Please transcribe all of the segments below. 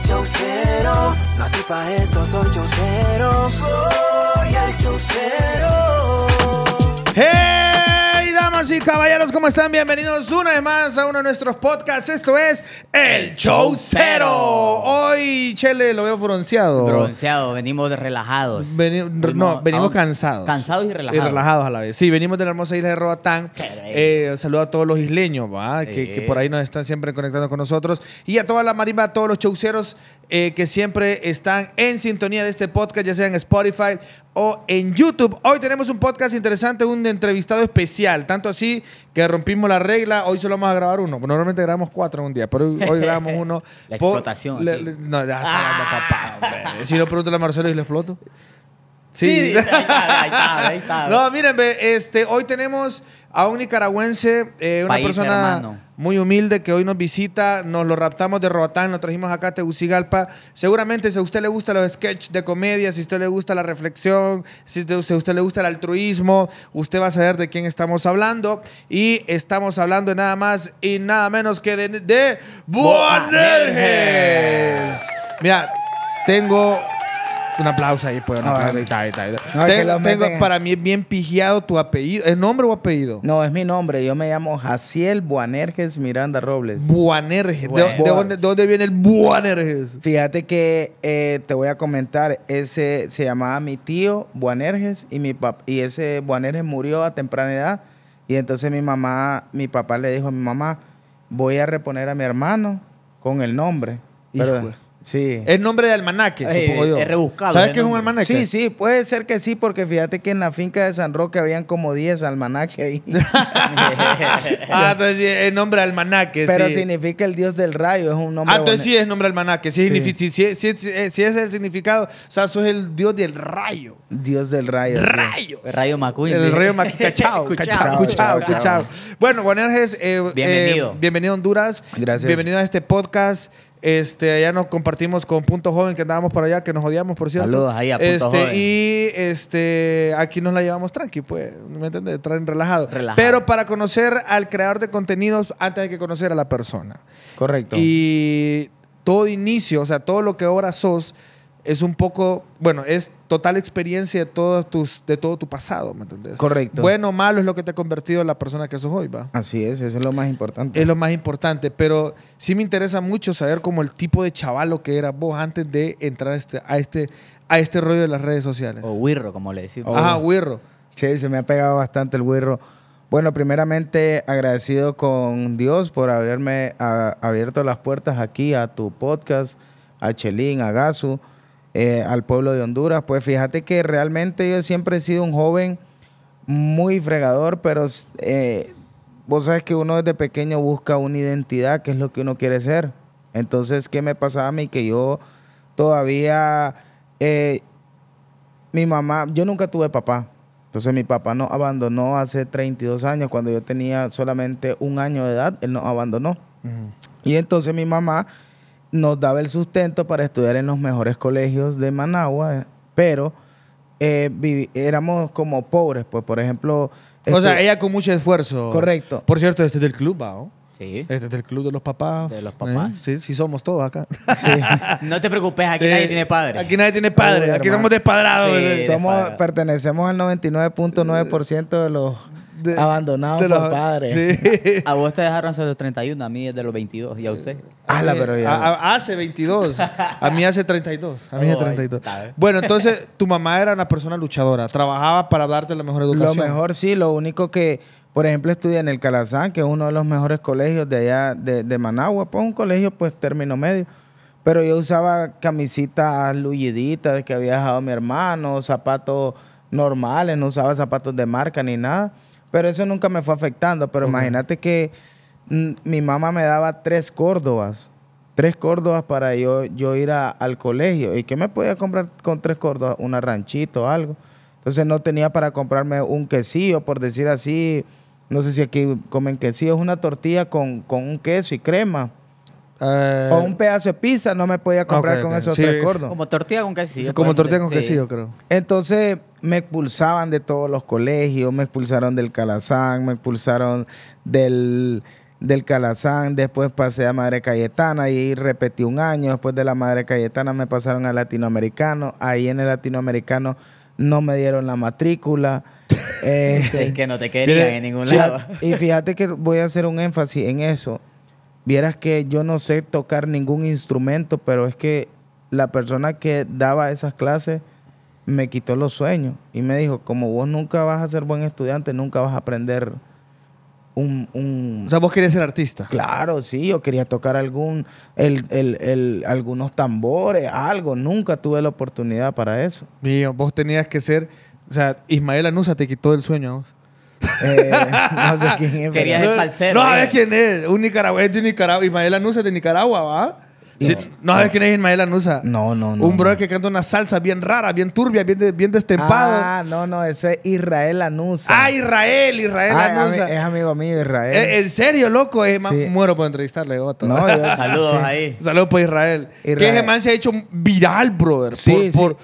soy chaucero, nací pa' esto, soy chaucero, soy el chaucero. ¡Hey! caballeros, ¿cómo están? Bienvenidos una vez más a uno de nuestros podcasts. Esto es El Show Cero. Hoy, Chele, lo veo bronceado. Bronceado, venimos relajados. no, venimos cansados. Cansados y relajados. Y relajados a la vez. Sí, venimos de la hermosa isla de Roatán. Eh, saludo a todos los isleños, ¿va? Que, por ahí nos están siempre conectando con nosotros. Y a toda la marimba, a todos los chauceros eh, que siempre están en sintonía de este podcast, ya sea en Spotify o en YouTube. Hoy tenemos un podcast interesante, un entrevistado especial, tanto así que rompimos la regla, hoy solo vamos a grabar uno, normalmente grabamos cuatro en un día, pero hoy grabamos uno. la explotación. no, Si no, pregunto a Marcelo y le exploto. Sí, ahí, está, ahí, está, No, miren, este, hoy tenemos a un nicaragüense, eh, una persona muy humilde que hoy nos visita. Nos lo raptamos de Roatán, lo trajimos acá a Tegucigalpa. Seguramente, si a usted le gusta los sketches de comedia, si a usted le gusta la reflexión, si a usted le gusta el altruismo, usted va a saber de quién estamos hablando. Y estamos hablando de nada más y nada menos que de, de Mira, tengo un aplauso ahí, pues. tengo- para mí bien pigiado tu apellido. ¿Es nombre o apellido? No, es mi nombre. Yo me llamo Jaciel Buanerges Miranda Robles. Buanerges. ¿De, dónde, viene el Buanerges? Fíjate que eh, te voy a comentar, ese se llamaba mi tío Buanerges y mi y ese Buanerges murió a temprana edad y entonces mi mamá, mi papá le dijo a mi mamá, voy a reponer a mi hermano con el nombre. Sí. Es nombre de almanaque, eh, supongo yo. Es rebuscado. ¿Sabes qué es un almanaque? Sí, sí, puede ser que sí, porque fíjate que en la finca de San Roque habían como 10 almanaques ahí. ah, entonces sí, es nombre almanaque. Pero significa el dios del rayo, es un nombre. Ah, entonces sí es nombre almanaque. Sí, Si, eh, si, ese es el significado, o sea, sos el dios del rayo. Dios del rayo. Rayo. El rayo Macuín. El rayo Macuín. Cachao, cachao, cachao, Bueno, Juan eh, eh, bienvenido. bienvenido a Honduras. Gracias. Bienvenido a este podcast. Este, allá nos compartimos con Punto Joven que andábamos por allá, que nos odiamos, por cierto. Saludos ahí a Punto este, Y este, aquí nos la llevamos tranqui, pues, ¿me entiendes? Traen relajado. relajado. Pero para conocer al creador de contenidos, antes hay que conocer a la persona. Correcto. Y todo inicio, o sea, todo lo que ahora sos, es un poco, bueno, es total experiencia de, tus, de todo tu pasado, ¿me entendés? Correcto. Bueno o malo es lo que te ha convertido en la persona que sos hoy, ¿va? Así es, eso es lo más importante. Es lo más importante, pero sí me interesa mucho saber cómo el tipo de chaval que eras vos antes de entrar a este, a este, a este rollo de las redes sociales. O wirro, como le decimos. Ajá, wirro. Sí, se me ha pegado bastante el wirro. Bueno, primeramente agradecido con Dios por haberme abierto las puertas aquí a tu podcast, a Chelín, a Gasu. Eh, al pueblo de Honduras. Pues fíjate que realmente yo siempre he sido un joven muy fregador, pero eh, vos sabes que uno desde pequeño busca una identidad, que es lo que uno quiere ser. Entonces, ¿qué me pasaba a mí? Que yo todavía, eh, mi mamá, yo nunca tuve papá. Entonces mi papá nos abandonó hace 32 años, cuando yo tenía solamente un año de edad, él nos abandonó. Y entonces mi mamá nos daba el sustento para estudiar en los mejores colegios de Managua, pero eh, éramos como pobres, pues por ejemplo... o sea, este ella con mucho esfuerzo. Correcto. Por cierto, este es del club, va. Sí. Este es el club de los papás. De los papás. Eh, sí, sí somos todos acá. no te preocupes, aquí nadie tiene padre. Aquí nadie tiene padres. aquí somos despadrados. somos, pertenecemos al 99.9% de los abandonado de por los padres. A vos te dejaron hace los 31, a mí es de los 22, ¿y a usted? Eh, pero ya. hace 22, a mí hace 32, a mí hace 32. Eh. bueno, entonces tu mamá era una persona luchadora, trabajaba para darte la mejor educación. Lo mejor sí, lo único que, por ejemplo, estudié en el Calazán, que es uno de los mejores colegios de allá de, Managua, pues un colegio pues término medio. Pero yo usaba camisitas lulliditas que había dejado mi hermano, zapatos normales, no usaba zapatos de marca ni nada. Pero eso nunca me fue afectando. Pero imagínate que mi mamá me daba tres Córdobas. Tres Córdobas para yo, yo ir al colegio. ¿Y qué me podía comprar con tres Córdobas? Una ranchito o algo. Entonces no tenía para comprarme un quesillo, por decir así. No sé si aquí comen quesillo. Es una tortilla con, con un queso y crema. Eh, o un pedazo de pizza no me podía comprar con esos tres Como tortilla con quesillo. como pues, tortilla con creo. Entonces me expulsaban de todos los colegios, me expulsaron del Calazán, me expulsaron del, del Calazán, después pasé a Madre Cayetana y repetí un año, después de la Madre Cayetana me pasaron al Latinoamericano, ahí en el Latinoamericano no me dieron la matrícula. Eh, es que no te querían en ningún lado. Y fíjate que voy a hacer un énfasis en eso Vieras que yo no sé tocar ningún instrumento, pero es que la persona que daba esas clases me quitó los sueños y me dijo, como vos nunca vas a ser buen estudiante, nunca vas a aprender un, O sea, vos querías ser artista. Claro, sí, yo quería tocar algún, el, algunos tambores, algo. Nunca tuve la oportunidad para eso. Mío, vos tenías que ser... O sea, Ismael Anusa te quitó el sueño a vos. Eh, no sé quién es. Querías el salsero. No, sabes eh. quién es. Un nicaragüense de Nicaragua. Ismael Anusa de Nicaragua, ¿va? Sí, no, sabes quién es Ismael Anusa. No, no, no. Un brother que canta una salsa bien rara, bien turbia, bien, bien destempado. Ah, no, no, eso es Israel Anusa. Ah, Israel, Israel ah, Anusa. es amigo mío, Israel. Eh, en serio, loco, es sí. muero por entrevistarle otro. No, Saludos ahí. Saludos por Israel. Israel. Que ese se ha hecho viral, brother. Sí, por, por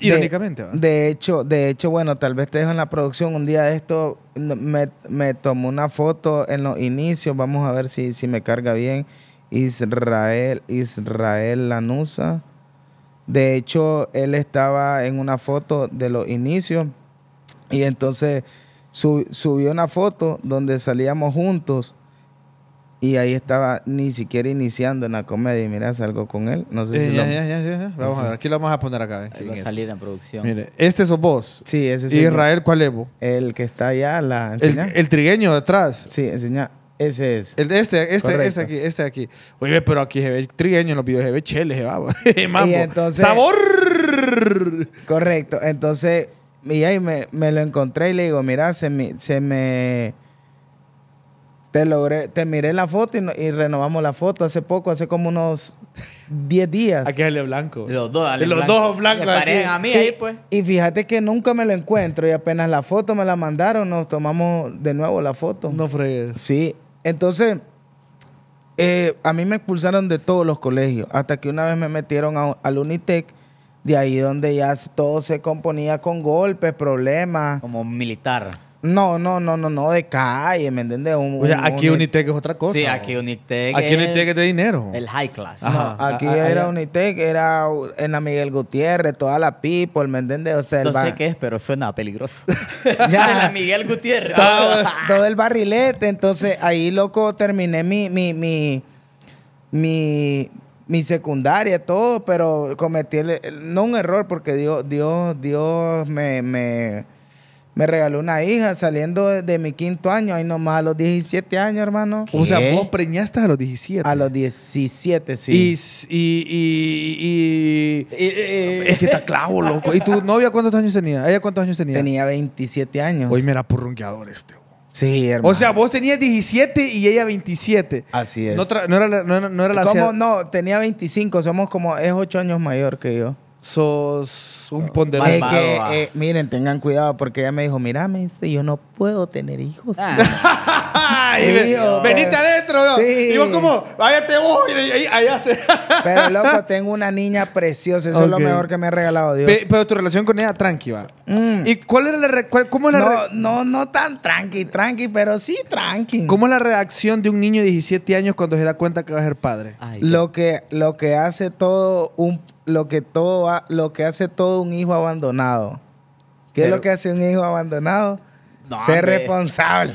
Irónicamente. De, hecho, de hecho, bueno, tal vez te dejo en la producción un día esto. Me, tomó una foto en los inicios. Vamos a ver si, si me carga bien. Israel, Israel Lanusa. De hecho, él estaba en una foto de los inicios. Y entonces subió una foto donde salíamos juntos y ahí estaba ni siquiera iniciando en la comedia. Y mira, salgo con él. No sé eh, si lo... ya, ya, ya, Vamos a Aquí lo vamos a poner acá. Eh. Ahí Va a salir en producción. Mire, este sos vos. Sí, ese soy Israel, ¿cuál es vos? El que está allá, la El, trigueño detrás Sí, enseña. Ese es. El, este, este, este aquí, este aquí. Oye, pero aquí se ve trigueño en los videos, se ve chele, se va. y entonces, ¡Sabor! Correcto. Entonces, y ahí me, me, lo encontré y le digo, mira, se me, se me te logré, te miré la foto y, renovamos la foto hace poco, hace como unos 10 días. Aquí es el blanco. Los dos, dale. Los dos blancos. parecen a mí ahí, pues. Y fíjate que nunca me lo encuentro y apenas la foto me la mandaron, nos tomamos de nuevo la foto. No fregues. Sí. Entonces, eh, a mí me expulsaron de todos los colegios, hasta que una vez me metieron al Unitec de ahí donde ya todo se componía con golpes, problemas. Como militar. No, no, no, no, no, de calle, ¿me entiendes? o sea, aquí Unitec es otra cosa. Sí, aquí Unitec. Aquí Unitec es de dinero. El high class. aquí ah, ah, era Unitec, era en la Miguel Gutiérrez, toda la people, ¿me entiendes? no sé qué es, pero suena peligroso. en la Miguel Gutiérrez. Todo, el barrilete. Entonces, ahí, loco, terminé mi, mi, mi, mi, mi secundaria, todo, pero cometí no un error, porque Dios, Dios, Dios me, me me regaló una hija saliendo de, mi quinto año, ahí nomás a los 17 años, hermano. O sea, vos preñaste a los 17. A los 17, sí. Y. y, y, y eh, eh, es que está clavo, loco. ¿Y tu novia cuántos años tenía? ¿Ella cuántos años tenía? Tenía 27 años. Hoy me era porrunqueador este, Sí, hermano. O sea, vos tenías 17 y ella 27. Así es. No, era, la, no, no era la No, tenía 25. Somos como... Es 8 años mayor que yo. Sos un ponderado. Es que, ah. eh, miren, tengan cuidado porque ella me dijo, mira, me dice, yo no puedo tener hijos. Ah. Veniste adentro. Y vos como, váyate vos. pero loco, tengo una niña preciosa. Eso es lo mejor que me ha regalado Dios. pero tu relación con ella, tranqui, mm. ¿Y cuál es la... cómo no, no, tan tranqui, tranqui, pero sí tranqui. ¿Cómo es la reacción de un niño de 17 años cuando se da cuenta que va a ser padre? lo, que, lo que hace todo un lo que, todo, lo que hace todo un hijo abandonado. ¿Qué es lo que hace un hijo abandonado? ser responsable.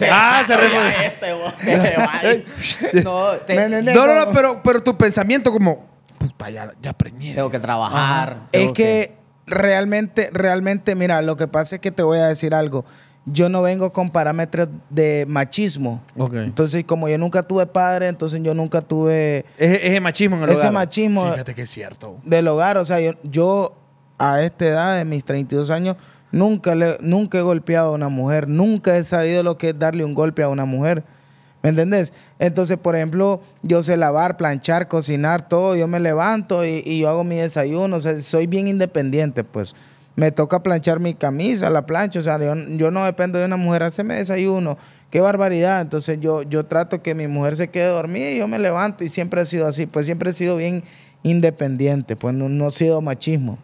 no, no, no, pero, pero tu pensamiento como, puta, ya, ya aprendí. Tengo que trabajar. Ah, es que, realmente, realmente, mira, lo que pasa es que te voy a decir algo yo no vengo con parámetros de machismo. Entonces, como yo nunca tuve padre, entonces yo nunca tuve... Ese, machismo en el hogar. Ese machismo... fíjate que es cierto. Del hogar, o sea, yo, a esta edad, de mis 32 años, nunca, le, nunca he golpeado a una mujer, nunca he sabido lo que es darle un golpe a una mujer. ¿Me entendés? Entonces, por ejemplo, yo sé lavar, planchar, cocinar, todo. Yo me levanto y, y yo hago mi desayuno. O sea, soy bien independiente, pues me toca planchar mi camisa, la plancha, o sea, yo, no dependo de una mujer, y desayuno, qué barbaridad. Entonces yo, yo trato que mi mujer se quede dormida y yo me levanto y siempre he sido así, pues siempre he sido bien independiente, pues no, no he sido machismo,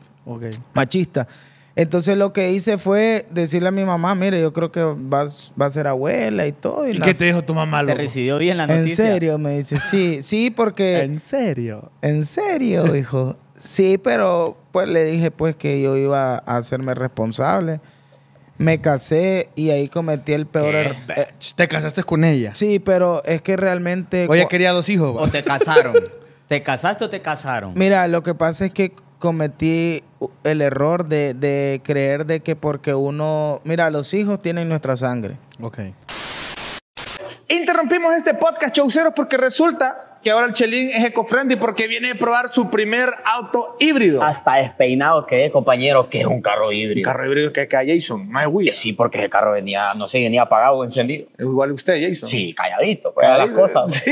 machista. Entonces lo que hice fue decirle a mi mamá, mire, yo creo que vas, va a ser abuela y todo. ¿Y, qué te dijo tu mamá? le ¿Te recibió bien la noticia? En serio, me dice, sí, sí, porque... ¿En serio? En serio, hijo. Sí, pero pues le dije pues que yo iba a hacerme responsable. Me casé y ahí cometí el peor error. Eh, ¿Te casaste con ella? Sí, pero es que realmente... Oye, quería dos hijos. ¿O te casaron? ¿Te casaste o te casaron? Mira, lo que pasa es que cometí el error de, de creer de que porque uno... Mira, los hijos tienen nuestra sangre. Ok. Interrumpimos este podcast, Chauceros, porque resulta que ahora el Chelín es eco porque viene a probar su primer auto híbrido. Hasta despeinado que es, compañero, que es un carro híbrido. Un carro híbrido que es Jason, no es Will. Sí, porque el carro venía, no sé, venía apagado o encendido. Igual usted, Jason. Sí, calladito, pues, las cosas.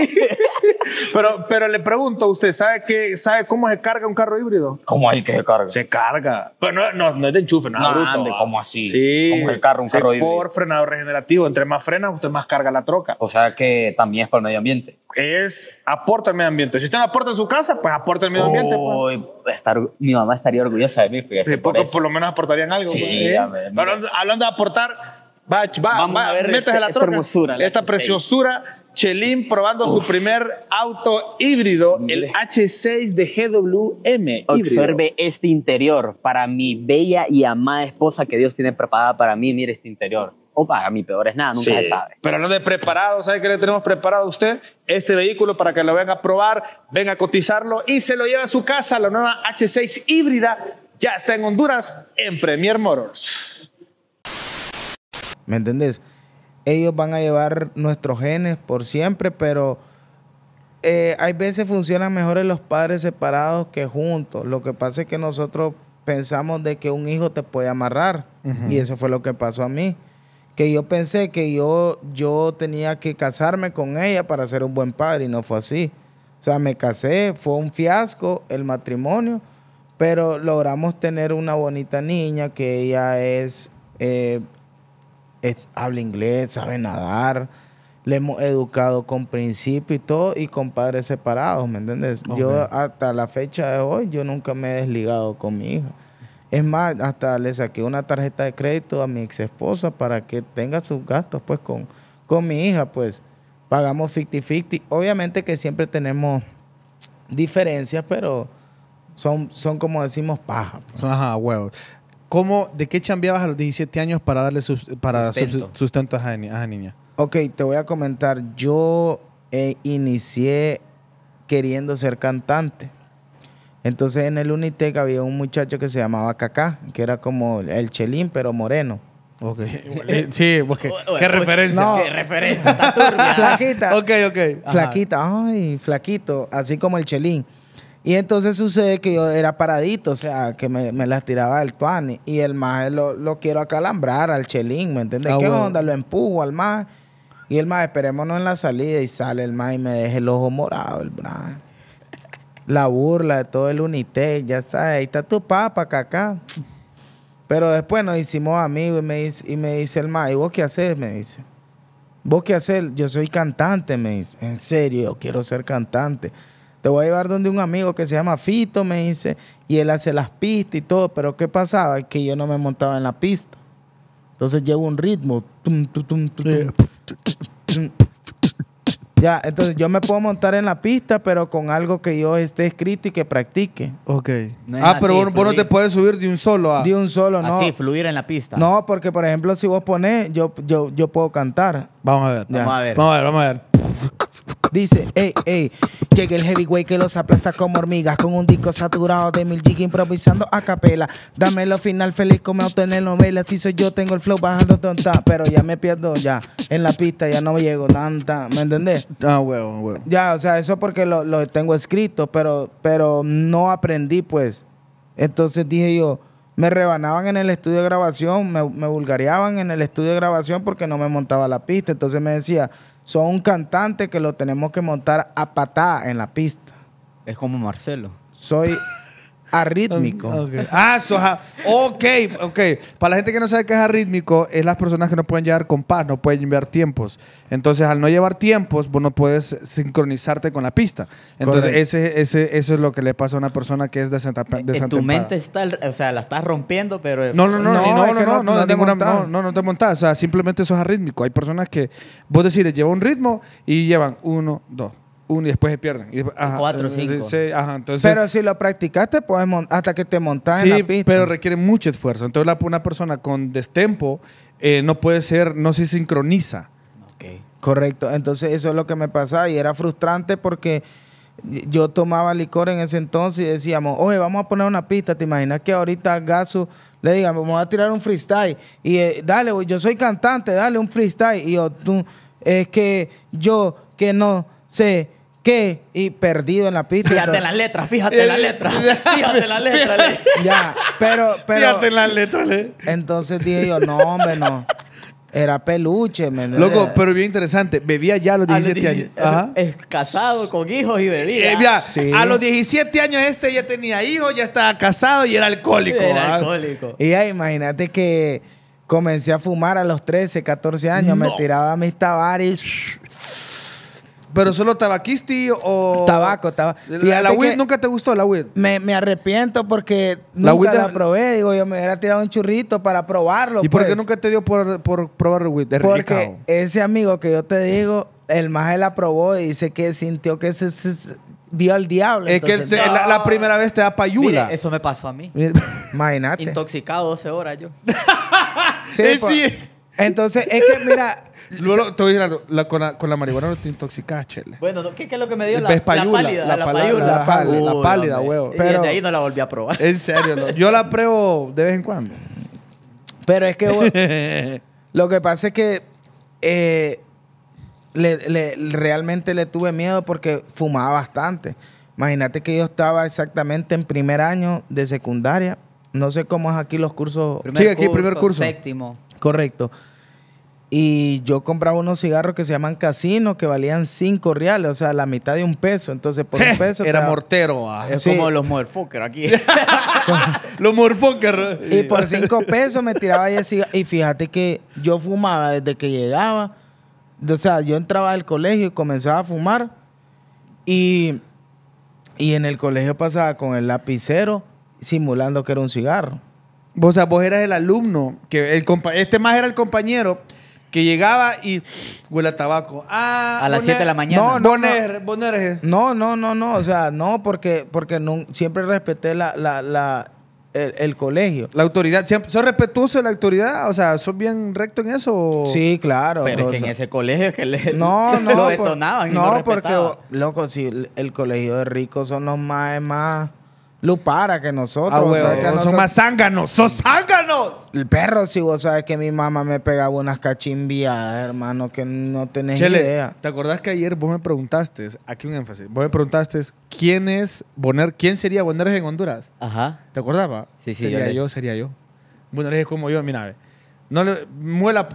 Pero, pero le pregunto, a ¿usted sabe qué sabe cómo se carga un carro híbrido? ¿Cómo hay que se carga? Se carga. Pero pues no, no, es de enchufe, No, bruto, ande, ¿cómo así? Sí. ¿Cómo se carga un carro híbrido? Por frenado regenerativo. Entre más frena, usted más carga la troca. O sea que también es por el medio ambiente. Es aporta al medio ambiente. Si usted no aporta en su casa, pues aporta al medio ambiente. Pues. estar, mi mamá estaría orgullosa de mí. sí, por, por, lo menos aportarían algo. Sí, pues. hablando de aportar, Va, va, Vamos a ver esta hermosura. esta preciosura. Chelín probando su primer auto híbrido, el H6 de GWM. Observe este interior para mi bella y amada esposa que Dios tiene preparada para mí. Mire este interior. O para mí peor es nada, nunca se sabe. Pero lo de preparado, ¿sabe que le tenemos preparado a usted? Este vehículo para que lo venga a probar, venga a cotizarlo y se lo lleve a su casa. La nueva H6 híbrida ya está en Honduras, en Premier Motors. ¿Me entendés? Ellos van a llevar nuestros genes por siempre, pero eh, hay veces funcionan mejor los padres separados que juntos. Lo que pasa es que nosotros pensamos de que un hijo te puede amarrar. Y eso fue lo que pasó a mí. Que yo pensé que yo, yo tenía que casarme con ella para ser un buen padre y no fue así. O sea, me casé, fue un fiasco el matrimonio, pero logramos tener una bonita niña que ella es eh, habla inglés, sabe nadar. Le hemos educado con principio y todo y con padres separados, ¿me entiendes? Yo hasta la fecha de hoy, yo nunca me he desligado con mi hija. Es más, hasta le saqué una tarjeta de crédito a mi ex esposa para que tenga sus gastos, pues, con, con mi hija, pues. Pagamos 50-50. Obviamente que siempre tenemos diferencias, pero son, son como decimos paja. Pues. Son ajá, huevos. ¿Cómo, ¿De qué chambeabas a los 17 años para darle para sustento, a, esa, niña? Ok, te voy a comentar. Yo eh, inicié queriendo ser cantante. Entonces en el Unitec había un muchacho que se llamaba Cacá, que era como el Chelín, pero moreno. Ok. Eh, sí, porque. ¿Qué referencia? ¿Qué referencia? Flaquita. ok, Flaquita. Ay, flaquito. Así como el Chelín. Y entonces sucede que yo era paradito, o sea, que me, las tiraba del tuani. Y el maje lo, quiero acalambrar al chelín, ¿me entiendes? Ah, ¿Qué onda? Lo empujo al maje. Y el maje, esperémonos en la salida. Y sale el maje y me deja el ojo morado, el La burla de todo el unité, ya está, ahí está tu papa, caca. Pero después nos hicimos amigos y me dice, y me dice el maje, ¿y vos qué haces? Me dice. ¿Vos qué haces? Yo soy cantante, me dice. En serio, quiero ser cantante te voy a llevar donde un amigo que se llama Fito, me dice, y él hace las pistas y todo, pero ¿qué pasaba? Que yo no me montaba en la pista. Entonces llevo un ritmo. ya, entonces yo me puedo montar en la pista, pero con algo que yo esté escrito y que practique. Ok. ah, pero vos, no te puedes subir de un solo a... Ah. De un solo, no. Así, fluir en la pista. No, porque por ejemplo, si vos pones, yo, yo, yo puedo cantar. Vamos a ver. Vamos a ver. Vamos a ver, vamos a ver. Dice, ey, ey, llega el heavyweight que los aplasta como hormigas. Con un disco saturado de mil gigas improvisando a capela. dame lo final feliz como auto en el novela. Si soy yo, tengo el flow bajando tonta. Pero ya me pierdo, ya. En la pista ya no llego tanta. ¿Me entendés? Ah, huevo. Ya, o sea, eso porque lo, lo tengo escrito, pero, pero no aprendí, pues. Entonces dije yo me rebanaban en el estudio de grabación, me, vulgareaban en el estudio de grabación porque no me montaba la pista. Entonces me decía, son un cantante que lo tenemos que montar a patada en la pista. Es como Marcelo. Soy... Arrítmico. Um, okay. Ah, ok, ok. Para la gente que no sabe qué es arrítmico, es las personas que no pueden llevar compás, no pueden llevar tiempos. Entonces, al no llevar tiempos, vos no puedes sincronizarte con la pista. Entonces, ese, ese, eso es lo que le pasa a una persona que es de En tu mente está, o sea, la estás rompiendo, pero... No, no, no, no, no, no, no, te no, no, montás. O sea, simplemente eso es arrítmico. Hay personas que, vos decís, lleva un ritmo y llevan uno, dos, uno y después se pierden. cuatro, cinco. entonces, pero si lo practicaste, puedes hasta que te montas en la pista. pero requiere mucho esfuerzo. Entonces, una persona con destempo eh, no puede ser, no se sincroniza. Correcto. Entonces, eso es lo que me pasaba y era frustrante porque yo tomaba licor en ese entonces y decíamos, oye, vamos a poner una pista. ¿Te imaginas que ahorita Gaso le diga, vamos a tirar un freestyle? Y eh, dale, yo soy cantante, dale un freestyle. Y tú, es que yo, que no sé ¿Qué? Y perdido en la pista. Fíjate las letras, fíjate las letras. Fíjate las letras. ya, pero, pero. Fíjate las letras, le. Entonces dije yo, no, hombre, no. Era peluche, menos Loco, pero bien interesante. Bebía ya a los 17 años. Es casado con hijos y bebía. Eh, a los 17 años este ya tenía hijos, ya estaba casado y era alcohólico. Era ¿ah? alcohólico. Y ya imagínate que comencé a fumar a los 13, 14 años. Me tiraba mis tabares pero solo tabaquisti o. Tabaco, tabaco. La, la weed nunca te gustó, la weed. Me, arrepiento porque la nunca la probé. Digo, yo me hubiera tirado un churrito para probarlo. ¿Y por qué pues. nunca te dio por, probar el weed? porque ese amigo que yo te digo, el más la aprobó y dice que sintió que se, vio al diablo. Es que la, primera vez te da payula. eso me pasó a mí. Imagínate. Intoxicado 12 horas yo. Pues. sí, entonces, es que mira, Luego, te voy a decir con, la, con la marihuana no te intoxicas, chele. Bueno, ¿Qué, es lo que me dio la, pálida? La, pálida, la, pálida, y de ahí no la volví a probar. En serio, yo la pruebo de vez en cuando. Pero es que, lo que pasa es que eh, realmente le tuve miedo porque fumaba bastante. Imagínate que yo estaba exactamente en primer año de secundaria. No sé cómo es aquí los cursos. sí, aquí primer curso. Séptimo. Correcto. Y yo compraba unos cigarros que se llaman casino, que valían cinco reales, o sea, la mitad de un peso. Entonces, por un peso. Era mortero, ah. eh, es como los motherfuckers aquí. los motherfuckers. Y por cinco pesos me tiraba y cigarro. Y fíjate que yo fumaba desde que llegaba. O sea, yo entraba al colegio y comenzaba a fumar. Y, y en el colegio pasaba con el lapicero simulando que era un cigarro. O sea, vos eras el alumno, que el este más era el compañero que llegaba y huele a tabaco. Ah, a las 7 de la mañana. No, no, no. no, no, no, no, o sea, no, porque, porque siempre respeté la, la, el, colegio. La autoridad, siempre, ¿sos respetuoso de la autoridad? O sea, ¿sos bien recto en eso? Sí, claro. Pero es que en ese colegio que le, no, no, lo detonaban. y no, no porque, loco, si el, colegio de ricos son los más, más para, que nosotros. no ah, que más zánganos, sos zánganos. El perro, si vos sabes que mi mamá me pegaba unas cachimbias, hermano, que no tenés idea. ¿Te acordás que ayer vos me preguntaste, aquí un énfasis, vos me preguntaste quién es Boner, quién sería Boner en Honduras? Ajá. ¿Te acordabas? Sí, sí. Sería yo, sería yo. Boner es como yo mira, mi nave. No le, muela,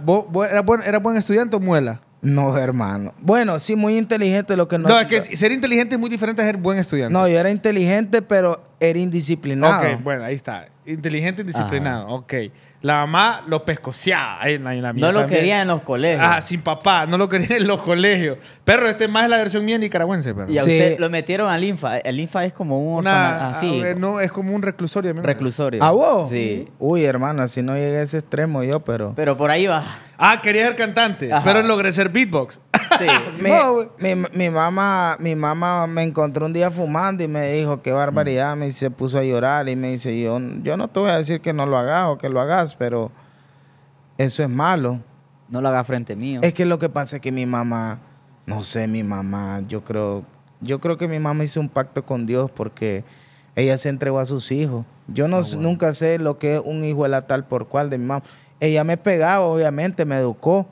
era, buen, ¿Era buen estudiante o muela? No, hermano. Bueno, sí, muy inteligente lo que no. No, es que ser inteligente es muy diferente a ser buen estudiante. No, yo era inteligente, pero era indisciplinado. Ok, bueno, ahí está. Inteligente, indisciplinado. disciplinado. Ok. La mamá lo pescociaba no lo quería en los colegios. Ah, sin papá, no lo quería en los colegios. Pero este más es la versión mía nicaragüense. Pero. Y a usted lo metieron al INFA. El INFA es como un. Una, así. Ah, ah, no, es como un reclusorio. Reclusorio. ¿Ah, vos? Sí. Uy, hermano, si no llegué a ese extremo yo, pero. Pero por ahí va. Ah, quería ser cantante, pero logré ser beatbox. Sí. mi, mamá, mi mamá me encontró un día fumando y me dijo, qué barbaridad, mm. me se puso a llorar y me dice, yo, yo no te voy a decir que no lo hagas o que lo hagas, pero eso es malo. No lo hagas frente mío. Es que lo que pasa es que mi mamá, no sé, mi mamá, yo creo, yo creo que mi mamá hizo un pacto con Dios porque ella se entregó a sus hijos. Yo no, ah, nunca sé lo que es un hijo de la tal por cual de mi mamá. Ella me pegaba, obviamente, me educó,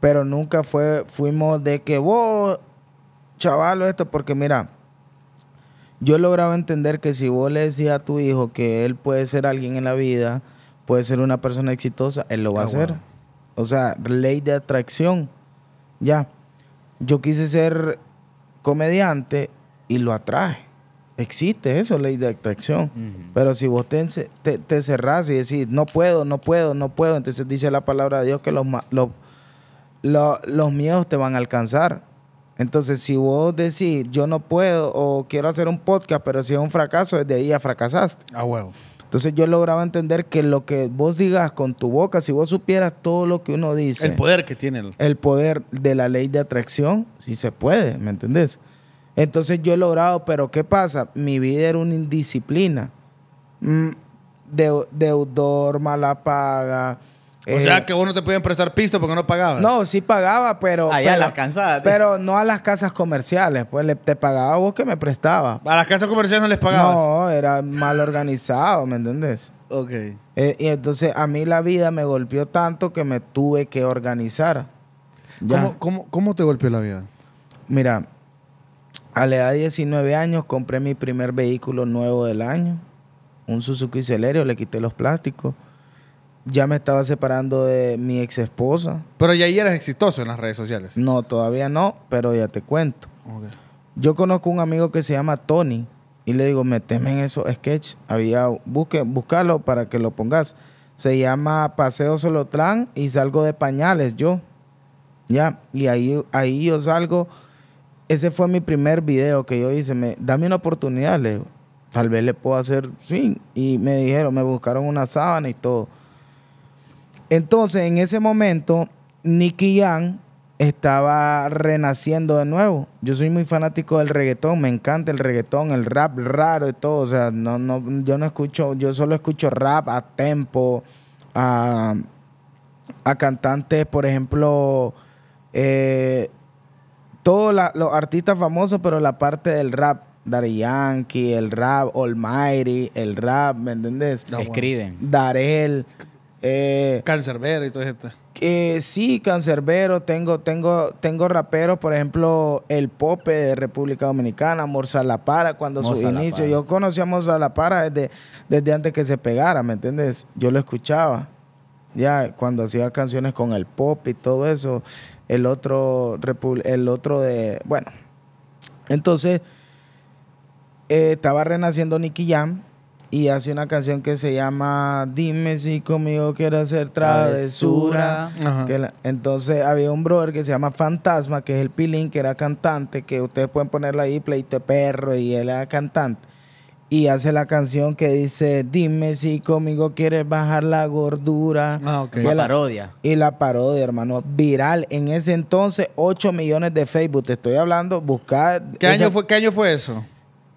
pero nunca fue, fuimos de que vos, chavalo, esto, porque mira, yo he logrado entender que si vos le decías a tu hijo que él puede ser alguien en la vida, puede ser una persona exitosa, él lo va a ah, hacer. O sea, ley de atracción. Ya. Yo quise ser comediante y lo atraje. Existe eso, ley de atracción. Pero si vos te, te, cerrás y decís, no puedo, no puedo, no puedo, entonces dice la palabra de Dios que los, los, miedos te van a alcanzar. Entonces, si vos decís, yo no puedo o quiero hacer un podcast, pero si es un fracaso, desde ahí ya fracasaste. Ah, huevo. Entonces yo lograba entender que lo que vos digas con tu boca, si vos supieras todo lo que uno dice. El poder que tiene. El poder de la ley de atracción, sí se puede, ¿me entendés? Entonces yo he logrado, pero ¿qué pasa? Mi vida era una indisciplina. Mm, deudor, mala paga. O sea eh, que vos no te podían prestar pisto porque no pagabas. No, sí pagaba, pero. Allá a las cansadas. Pero no a las casas comerciales, pues te pagaba vos que me prestaba. ¿A las casas comerciales no les pagabas? No, era mal organizado, ¿me entendés? Ok. Eh, y entonces a mí la vida me golpeó tanto que me tuve que organizar. cómo te golpeó la vida? Mira, a la edad de 19 años compré mi primer vehículo nuevo del año, un Suzuki Celerio, le quité los plásticos. Ya me estaba separando de mi ex esposa. Pero ya ahí eras exitoso en las redes sociales. No, todavía no, pero ya te cuento. Yo conozco un amigo que se llama Tony y le digo, meteme en esos sketch. Había, busque, búscalo para que lo pongas. Se llama Paseo Solotlán y salgo de pañales yo. Ya, y ahí, ahí yo salgo ese fue mi primer video que yo hice. Me, dame una oportunidad, le Tal vez le puedo hacer sí. Y me dijeron, me buscaron una sábana y todo. Entonces, en ese momento, Nicky Young estaba renaciendo de nuevo. Yo soy muy fanático del reggaetón, me encanta el reggaetón, el rap raro y todo. O sea, no, no, yo no escucho, yo solo escucho rap a tempo, a, a cantantes, por ejemplo, eh, todos los artistas famosos, pero la parte del rap. Dari Yankee, el rap, Almighty, el rap, ¿me entiendes? Escriben. Darel. Eh, Cancerbero y todo eso. Eh, sí, cancerbero. Tengo, tengo, tengo raperos, por ejemplo, El Pope de República Dominicana, Morsa La Para, cuando su inicio. Yo conocí a La Para desde, desde antes que se pegara, ¿me entiendes? Yo lo escuchaba. Ya, cuando hacía canciones con El pop y todo eso el otro, el otro de, bueno, entonces eh, estaba renaciendo Nicky Jam y hace una canción que se llama Dime si conmigo quiero hacer travesura. entonces había un brother que se llama Fantasma, que es el Pilín, que era cantante, que ustedes pueden ponerlo ahí, pleite perro, y él era cantante y hace la canción que dice dime si conmigo quieres bajar la gordura ah, ok. la, parodia y la parodia hermano viral en ese entonces 8 millones de Facebook te estoy hablando buscar ¿Qué año fue qué año fue eso?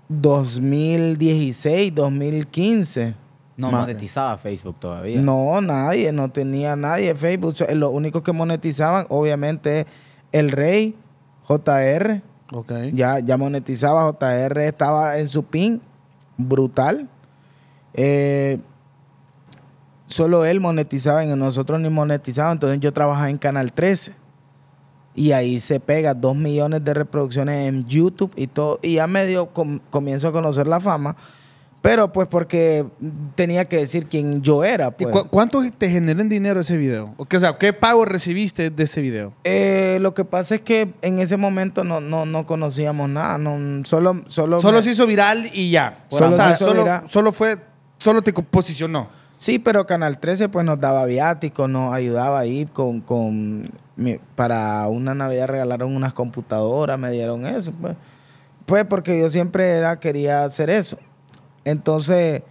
2016 2015 no monetizaba Facebook todavía. No, nadie, no tenía nadie Facebook. Los únicos que monetizaban, obviamente, el Rey, JR. Ok. Ya, ya monetizaba, JR estaba en su pin brutal. Eh, solo él monetizaba y nosotros ni monetizábamos. Entonces yo trabajaba en Canal 13 y ahí se pega ...dos millones de reproducciones en YouTube y todo. Y ya medio comienzo a conocer la fama. Pero pues porque tenía que decir quién yo era. Pues. ¿Cuánto te generó en dinero ese video? O, que, sea, ¿qué pago recibiste de ese video? Eh, lo que pasa es que en ese momento no, no, conocíamos nada. No, solo solo, solo se hizo viral y ya. Solo, solo, fue, solo te posicionó. Sí, pero Canal 13 pues nos daba viático, nos ayudaba ahí con, con para una Navidad regalaron unas computadoras, me dieron eso. Pues, pues porque yo siempre era, quería hacer eso. Entonces,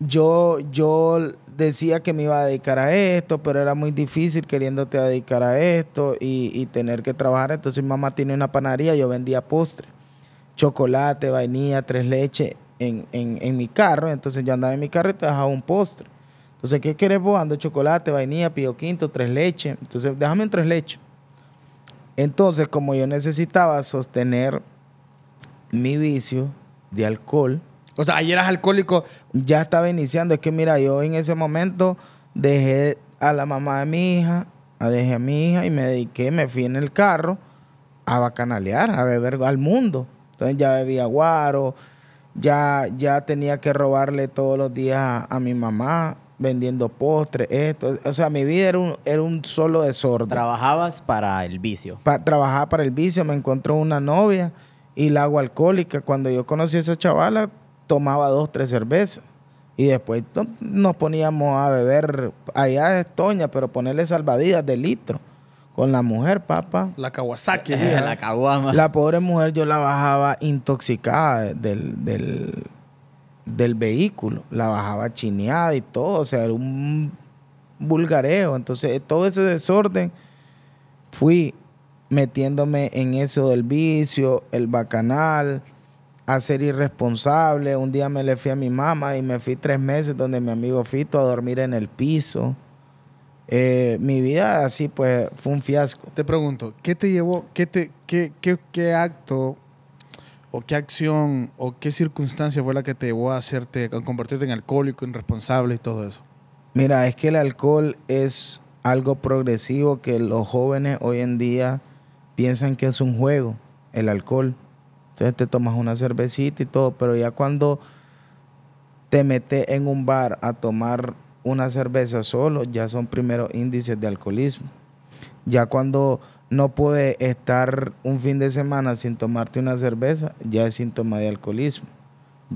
yo, yo decía que me iba a dedicar a esto, pero era muy difícil queriéndote dedicar a esto y, tener que trabajar. Entonces mi mamá tiene una panadería, yo vendía postre. chocolate, vainilla, tres leches en, mi carro. Entonces yo andaba en mi carro y te dejaba un postre. Entonces, ¿qué querés vos? Ando chocolate, vainilla, pido quinto, tres leches. Entonces, déjame un tres leches. Entonces, como yo necesitaba sostener mi vicio de alcohol, o sea, ayer eras alcohólico. Ya estaba iniciando. Es que mira, yo en ese momento dejé a la mamá de mi hija, dejé a mi hija y me dediqué, me fui en el carro a bacanalear, a beber al mundo. Entonces ya bebía guaro, ya, ya tenía que robarle todos los días a, mi mamá vendiendo postres, esto. O sea, mi vida era un, era solo desorden. Trabajabas para el vicio. trabajaba para el vicio, me encontró una novia y la agua alcohólica. Cuando yo conocí a esa chavala, tomaba dos, tres cervezas. Y después nos poníamos a beber, allá de Estonia... pero ponerle salvadidas de litro. Con la mujer, papá. La Kawasaki. Eh, la La pobre mujer yo la bajaba intoxicada del, del vehículo. La bajaba chineada y todo. O sea, era un vulgareo. Entonces, todo ese desorden fui metiéndome en eso del vicio, el bacanal, a ser irresponsable. Un día me le fui a mi mamá y me fui tres meses donde mi amigo Fito a dormir en el piso. Eh, mi vida así pues fue un fiasco. Te pregunto, ¿qué te llevó, qué, te, qué, qué, qué acto o qué acción o qué circunstancia fue la que te llevó a hacerte, a convertirte en alcohólico, irresponsable y todo eso? Mira, es que el alcohol es algo progresivo que los jóvenes hoy en día piensan que es un juego, el alcohol. Entonces te tomas una cervecita y todo, pero ya cuando te metes en un bar a tomar una cerveza solo, ya son primeros índices de alcoholismo. Ya cuando no puedes estar un fin de semana sin tomarte una cerveza, ya es síntoma de alcoholismo.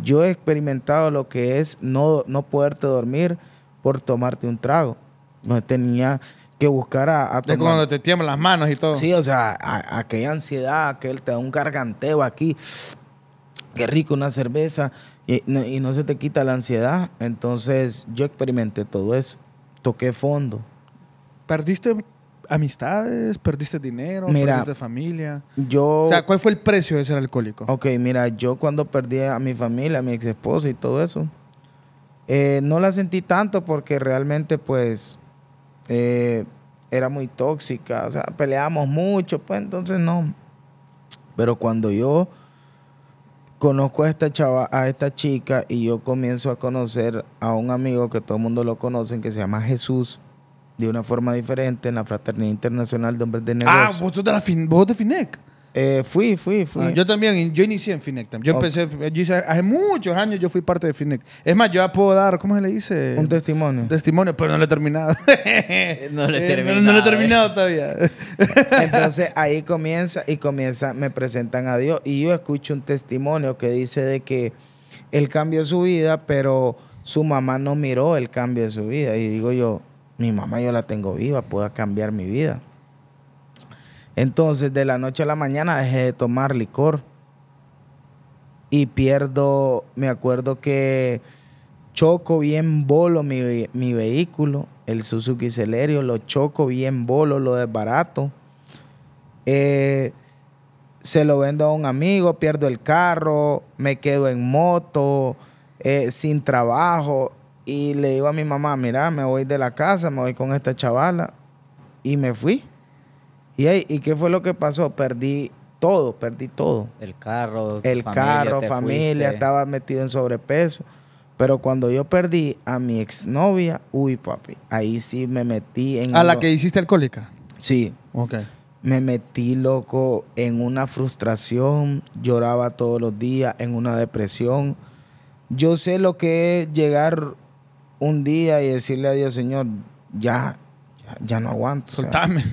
Yo he experimentado lo que es no, no poderte dormir por tomarte un trago. No tenía, que buscar a, a cuando te tiemblan las manos y todo. Sí, o sea, a, aquella ansiedad, aquel te da un garganteo aquí. Qué rico una cerveza y no, se te quita la ansiedad. Entonces, yo experimenté todo eso. Toqué fondo. ¿Perdiste amistades? ¿Perdiste dinero? ¿Perdiste familia? Yo... O sea, ¿cuál fue el precio de ser alcohólico? Ok, mira, yo cuando perdí a mi familia, a mi ex esposo y todo eso, eh, no la sentí tanto porque realmente pues eh, era muy tóxica, o sea, peleábamos mucho, pues entonces no. Pero cuando yo conozco a esta chava, a esta chica, y yo comienzo a conocer a un amigo que todo el mundo lo conoce, que se llama Jesús, de una forma diferente en la Fraternidad Internacional de Hombres de ah, Negocios. Ah, vos de vos de FINEC. Eh, fui, fui, fui. Ah, yo también, yo inicié en también Yo empecé, hace muchos años yo fui parte de Finec. Es más, yo puedo dar, ¿cómo se le dice? Un testimonio. Un testimonio, pero no lo he terminado. Eh, no lo he eh, terminado. no lo he terminado todavía. Entonces ahí comienza y comienza, me presentan a Dios y yo escucho un testimonio que dice de que él cambió su vida, pero su mamá no miró el cambio de su vida. Y digo yo, mi mamá yo la tengo viva, pueda cambiar mi vida. Entonces, de la noche a la mañana dejé de tomar licor. Y pierdo, me acuerdo que choco bien bolo mi, vehículo, el Suzuki Celerio, lo choco bien bolo, lo desbarato. Eh, se lo vendo a un amigo, pierdo el carro, me quedo en moto, eh, sin trabajo. Y le digo a mi mamá, mira, me voy de la casa, me voy con esta chavala. Y me fui. ¿Y, qué fue lo que pasó? Perdí todo, perdí todo. El carro, el familia, carro, familia, estaba metido en sobrepeso. Pero cuando yo perdí a mi exnovia, uy, papi, ahí sí me metí en... ¿A la que hiciste alcohólica? Sí. Ok. Me metí loco en una frustración, lloraba todos los días, en una depresión. Yo sé lo que es llegar un día y decirle a Dios, Señor, ya, ya no aguanto.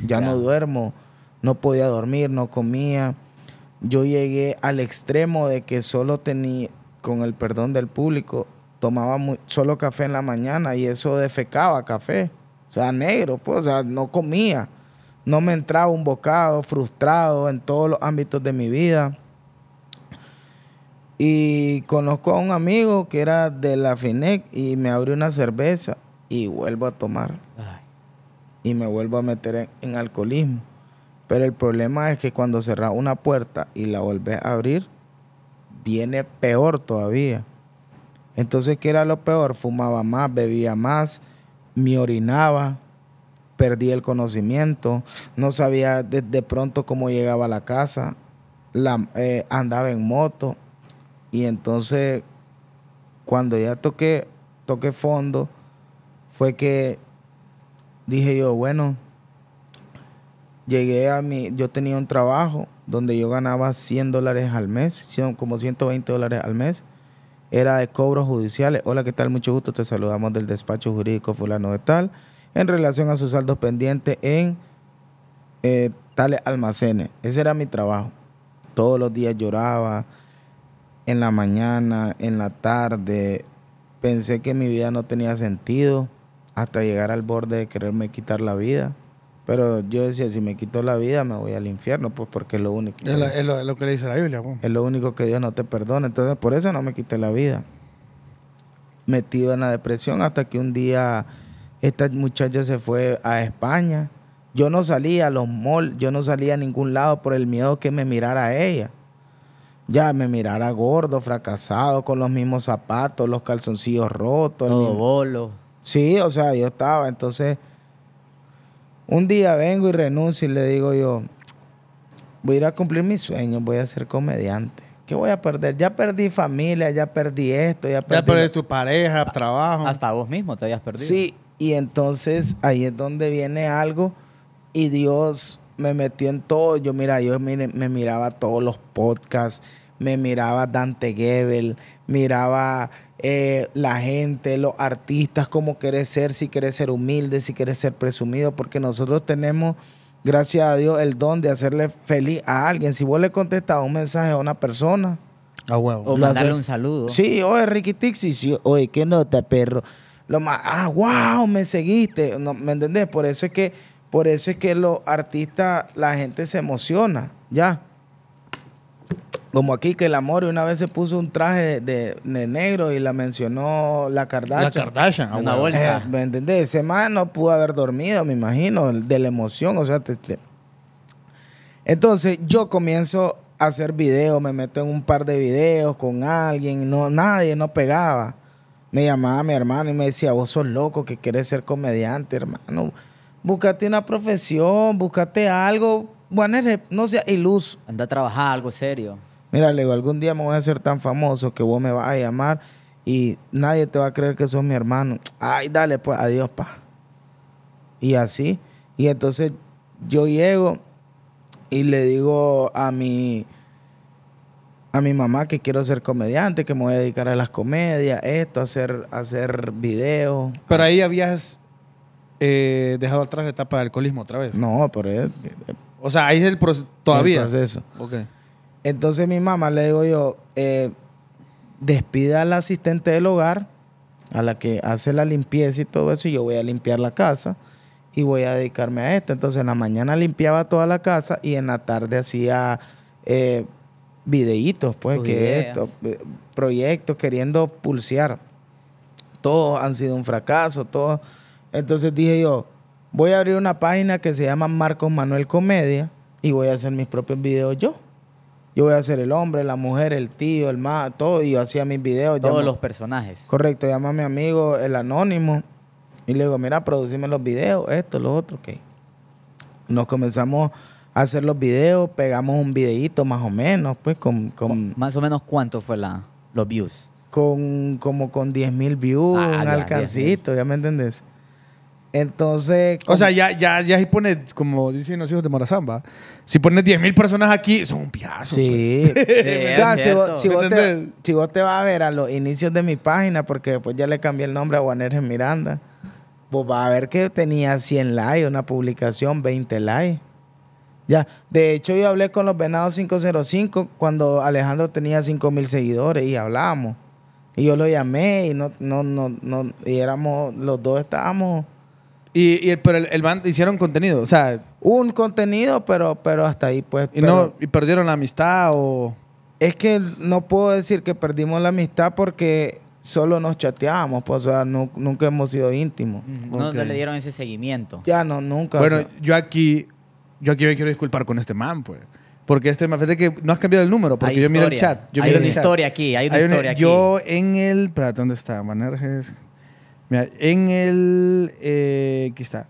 ya no duermo, no podía dormir, no comía. Yo llegué al extremo de que solo tenía, con el perdón del público, tomaba solo café en la mañana y eso defecaba café. O sea, negro, pues, o sea, no comía. No me entraba un bocado, frustrado en todos los ámbitos de mi vida. Y conozco a un amigo que era de la FINEC y me abrió una cerveza y vuelvo a tomar. Ah y me vuelvo a meter en, alcoholismo. Pero el problema es que cuando cerras una puerta y la volvés a abrir, viene peor todavía. Entonces, ¿qué era lo peor? Fumaba más, bebía más, me orinaba, perdí el conocimiento, no sabía de, pronto cómo llegaba a la casa, eh, andaba en moto. Y entonces, cuando ya toqué, toqué fondo, fue que dije yo, bueno, llegué a mi, yo tenía un trabajo donde yo ganaba 100 dólares al mes, como 120 dólares al mes. Era de cobros judiciales. Hola, ¿qué tal? Mucho gusto. Te saludamos del despacho jurídico fulano de tal en relación a sus saldos pendientes en eh, tales almacenes. Ese era mi trabajo. Todos los días lloraba, en la mañana, en la tarde. Pensé que mi vida no tenía sentido hasta llegar al borde de quererme quitar la vida. Pero yo decía, si me quito la vida, me voy al infierno, pues porque es lo único. es, lo, que le dice la Biblia. Pues. Es lo único que Dios no te perdona. Entonces, por eso no me quité la vida. Metido en la depresión hasta que un día esta muchacha se fue a España. Yo no salía a los malls, yo no salía a ningún lado por el miedo que me mirara a ella. Ya me mirara gordo, fracasado, con los mismos zapatos, los calzoncillos rotos. Los el Sí, o sea, yo estaba. Entonces, un día vengo y renuncio y le digo yo, voy a ir a cumplir mis sueños, voy a ser comediante. ¿Qué voy a perder? Ya perdí familia, ya perdí esto, ya perdí... Ya tu pareja, trabajo. Hasta vos mismo te habías perdido. Sí, y entonces ahí es donde viene algo y Dios me metió en todo. Yo, mira, yo me miraba todos los podcasts, me miraba Dante Gebel, miraba eh, la gente, los artistas, cómo querés ser, si quieres ser humilde, si querés ser presumido, porque nosotros tenemos, gracias a Dios, el don de hacerle feliz a alguien. Si vos le contestas un mensaje a una persona, o mandarle un saludo. Sí, oye, Ricky Tixi, oye, qué nota, perro. Lo más, ah, wow, me seguiste. ¿Me entendés? Por eso es que, por eso es que los artistas, la gente se emociona, ¿ya? Como aquí que el amor y una vez se puso un traje de, negro y la mencionó la Kardashian. La Kardashian, una bolsa. Eh, ¿Me entendés? Ese man no pudo haber dormido, me imagino, de la emoción. O sea, entonces yo comienzo a hacer videos, me meto en un par de videos con alguien, no, nadie no pegaba. Me llamaba mi hermano y me decía, vos sos loco que querés ser comediante, hermano. Búscate una profesión, búscate algo, bueno, no sea iluso. Anda a trabajar algo serio. Mira, le digo, algún día me voy a hacer tan famoso que vos me vas a llamar y nadie te va a creer que sos mi hermano. Ay, dale, pues, adiós, pa. Y así. Y entonces yo llego y le digo a mi, a mi mamá que quiero ser comediante, que me voy a dedicar a las comedias, esto, a hacer, hacer videos. Pero ahí habías eh, dejado atrás la etapa de alcoholismo otra vez. No, pero es, O sea, ahí es el proceso. Todavía. El proceso. Entonces mi mamá le digo yo, eh, despida al asistente del hogar, a la que hace la limpieza y todo eso, y yo voy a limpiar la casa y voy a dedicarme a esto. Entonces en la mañana limpiaba toda la casa y en la tarde hacía eh, videitos, pues, que esto, eh, proyectos queriendo pulsear. Todos han sido un fracaso, todos. Entonces dije yo, voy a abrir una página que se llama Marcos Manuel Comedia y voy a hacer mis propios videos yo yo voy a ser el hombre, la mujer, el tío, el más, todo. Y yo hacía mis videos. Todos los personajes. Correcto, llama a mi amigo el anónimo y le digo, mira, producime los videos, esto, lo otro, ok. Nos comenzamos a hacer los videos, pegamos un videito más o menos, pues con... más o menos cuánto fue la, los views. Con como con 10 mil views, ah, un alcancito, ya me entendés. Entonces. O sea, ya, ya, ya si pones, como dicen los hijos de Morazamba, si pones mil personas aquí, son un piazo. Sí. Pues. o sea, si vos, te, si vos, te, vas a ver a los inicios de mi página, porque después ya le cambié el nombre a Juan Miranda, vos va a ver que tenía 100 likes, una publicación, 20 likes. Ya, de hecho yo hablé con los Venados 505 cuando Alejandro tenía mil seguidores y hablábamos. Y yo lo llamé y no, no, no, no, y éramos, los dos estábamos y, pero el, band hicieron contenido, o sea... Un contenido, pero, pero hasta ahí, pues. ¿Y, no, perdieron la amistad o...? Es que no puedo decir que perdimos la amistad porque solo nos chateábamos, pues, o sea, nunca hemos sido íntimos. No, le dieron ese seguimiento. Ya, no, nunca. Bueno, yo aquí, yo aquí me quiero disculpar con este man, pues. Porque este me afecta que no has cambiado el número, porque yo miro el chat. hay una historia aquí, hay una historia aquí. Yo en el. Espérate, ¿dónde está? Manerjes… Mira, en el. Eh, aquí está.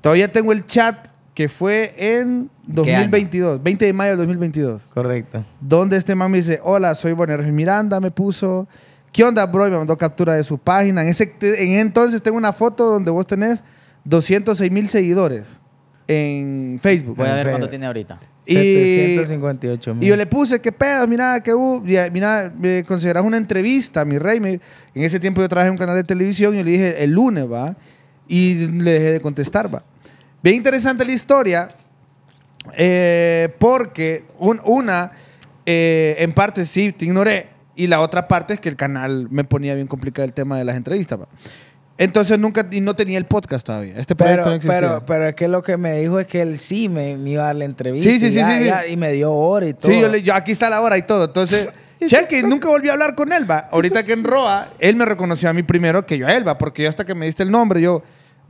Todavía tengo el chat que fue en 2022, 20 de mayo del 2022. Correcto. Donde este mami dice: Hola, soy Boner Miranda, me puso. ¿Qué onda, bro? Y me mandó captura de su página. En ese en entonces tengo una foto donde vos tenés 206 mil seguidores en Facebook. Voy a ver cuánto tiene ahorita. Y, 758 mil. Y yo le puse, ¿qué pedo? Mira, que eh, mira, me consideras una entrevista, mi rey. en ese tiempo yo trabajé en un canal de televisión y le dije, el lunes, va. Y le dejé de contestar, va. Bien interesante la historia, eh, porque una, eh, en parte sí, te ignoré. Y la otra parte es que el canal me ponía bien complicado el tema de las entrevistas, va. Entonces nunca, y no tenía el podcast todavía. Este proyecto pero, no existía. Pero, pero es que lo que me dijo es que él sí me, me iba a dar la entrevista. Sí, sí, y sí, Y me dio hora y todo. Sí, yo, aquí está la hora y todo. Entonces, cheque, nunca volví a hablar con Elba Ahorita que en Roa, él me reconoció a mí primero que yo a Elba, Porque yo hasta que me diste el nombre, yo,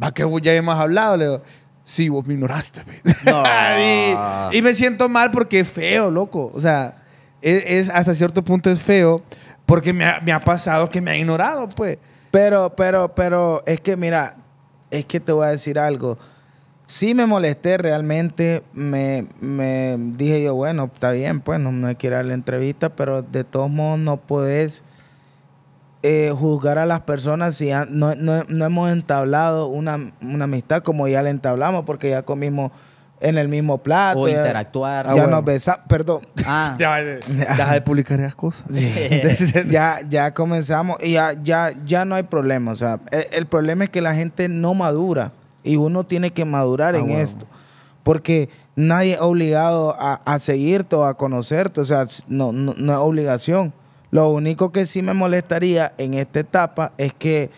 va, que ya hemos hablado. Le digo, sí, vos me ignoraste, no. y, me siento mal porque es feo, loco. O sea, e, es, hasta cierto punto es feo porque me ha pasado que me ha ignorado, pues. Pero, pero, pero, es que mira, es que te voy a decir algo. Sí me molesté realmente, me, dije yo, bueno, está bien, pues no me quiero dar la entrevista, pero de todos modos no podés eh, juzgar a las personas si no, hemos entablado una, una amistad como ya la entablamos, porque ya comimos en el mismo plato. O interactuar. Ya, ah, nos besamos. Perdón. Ah. deja de publicar esas cosas. ya, ya comenzamos y ya, ya, no hay problema. O sea, el, problema es que la gente no madura y uno tiene que madurar ah, en esto. Porque nadie es obligado a, seguirte o a conocerte. O sea, no, no es obligación. Lo único que sí me molestaría en esta etapa es que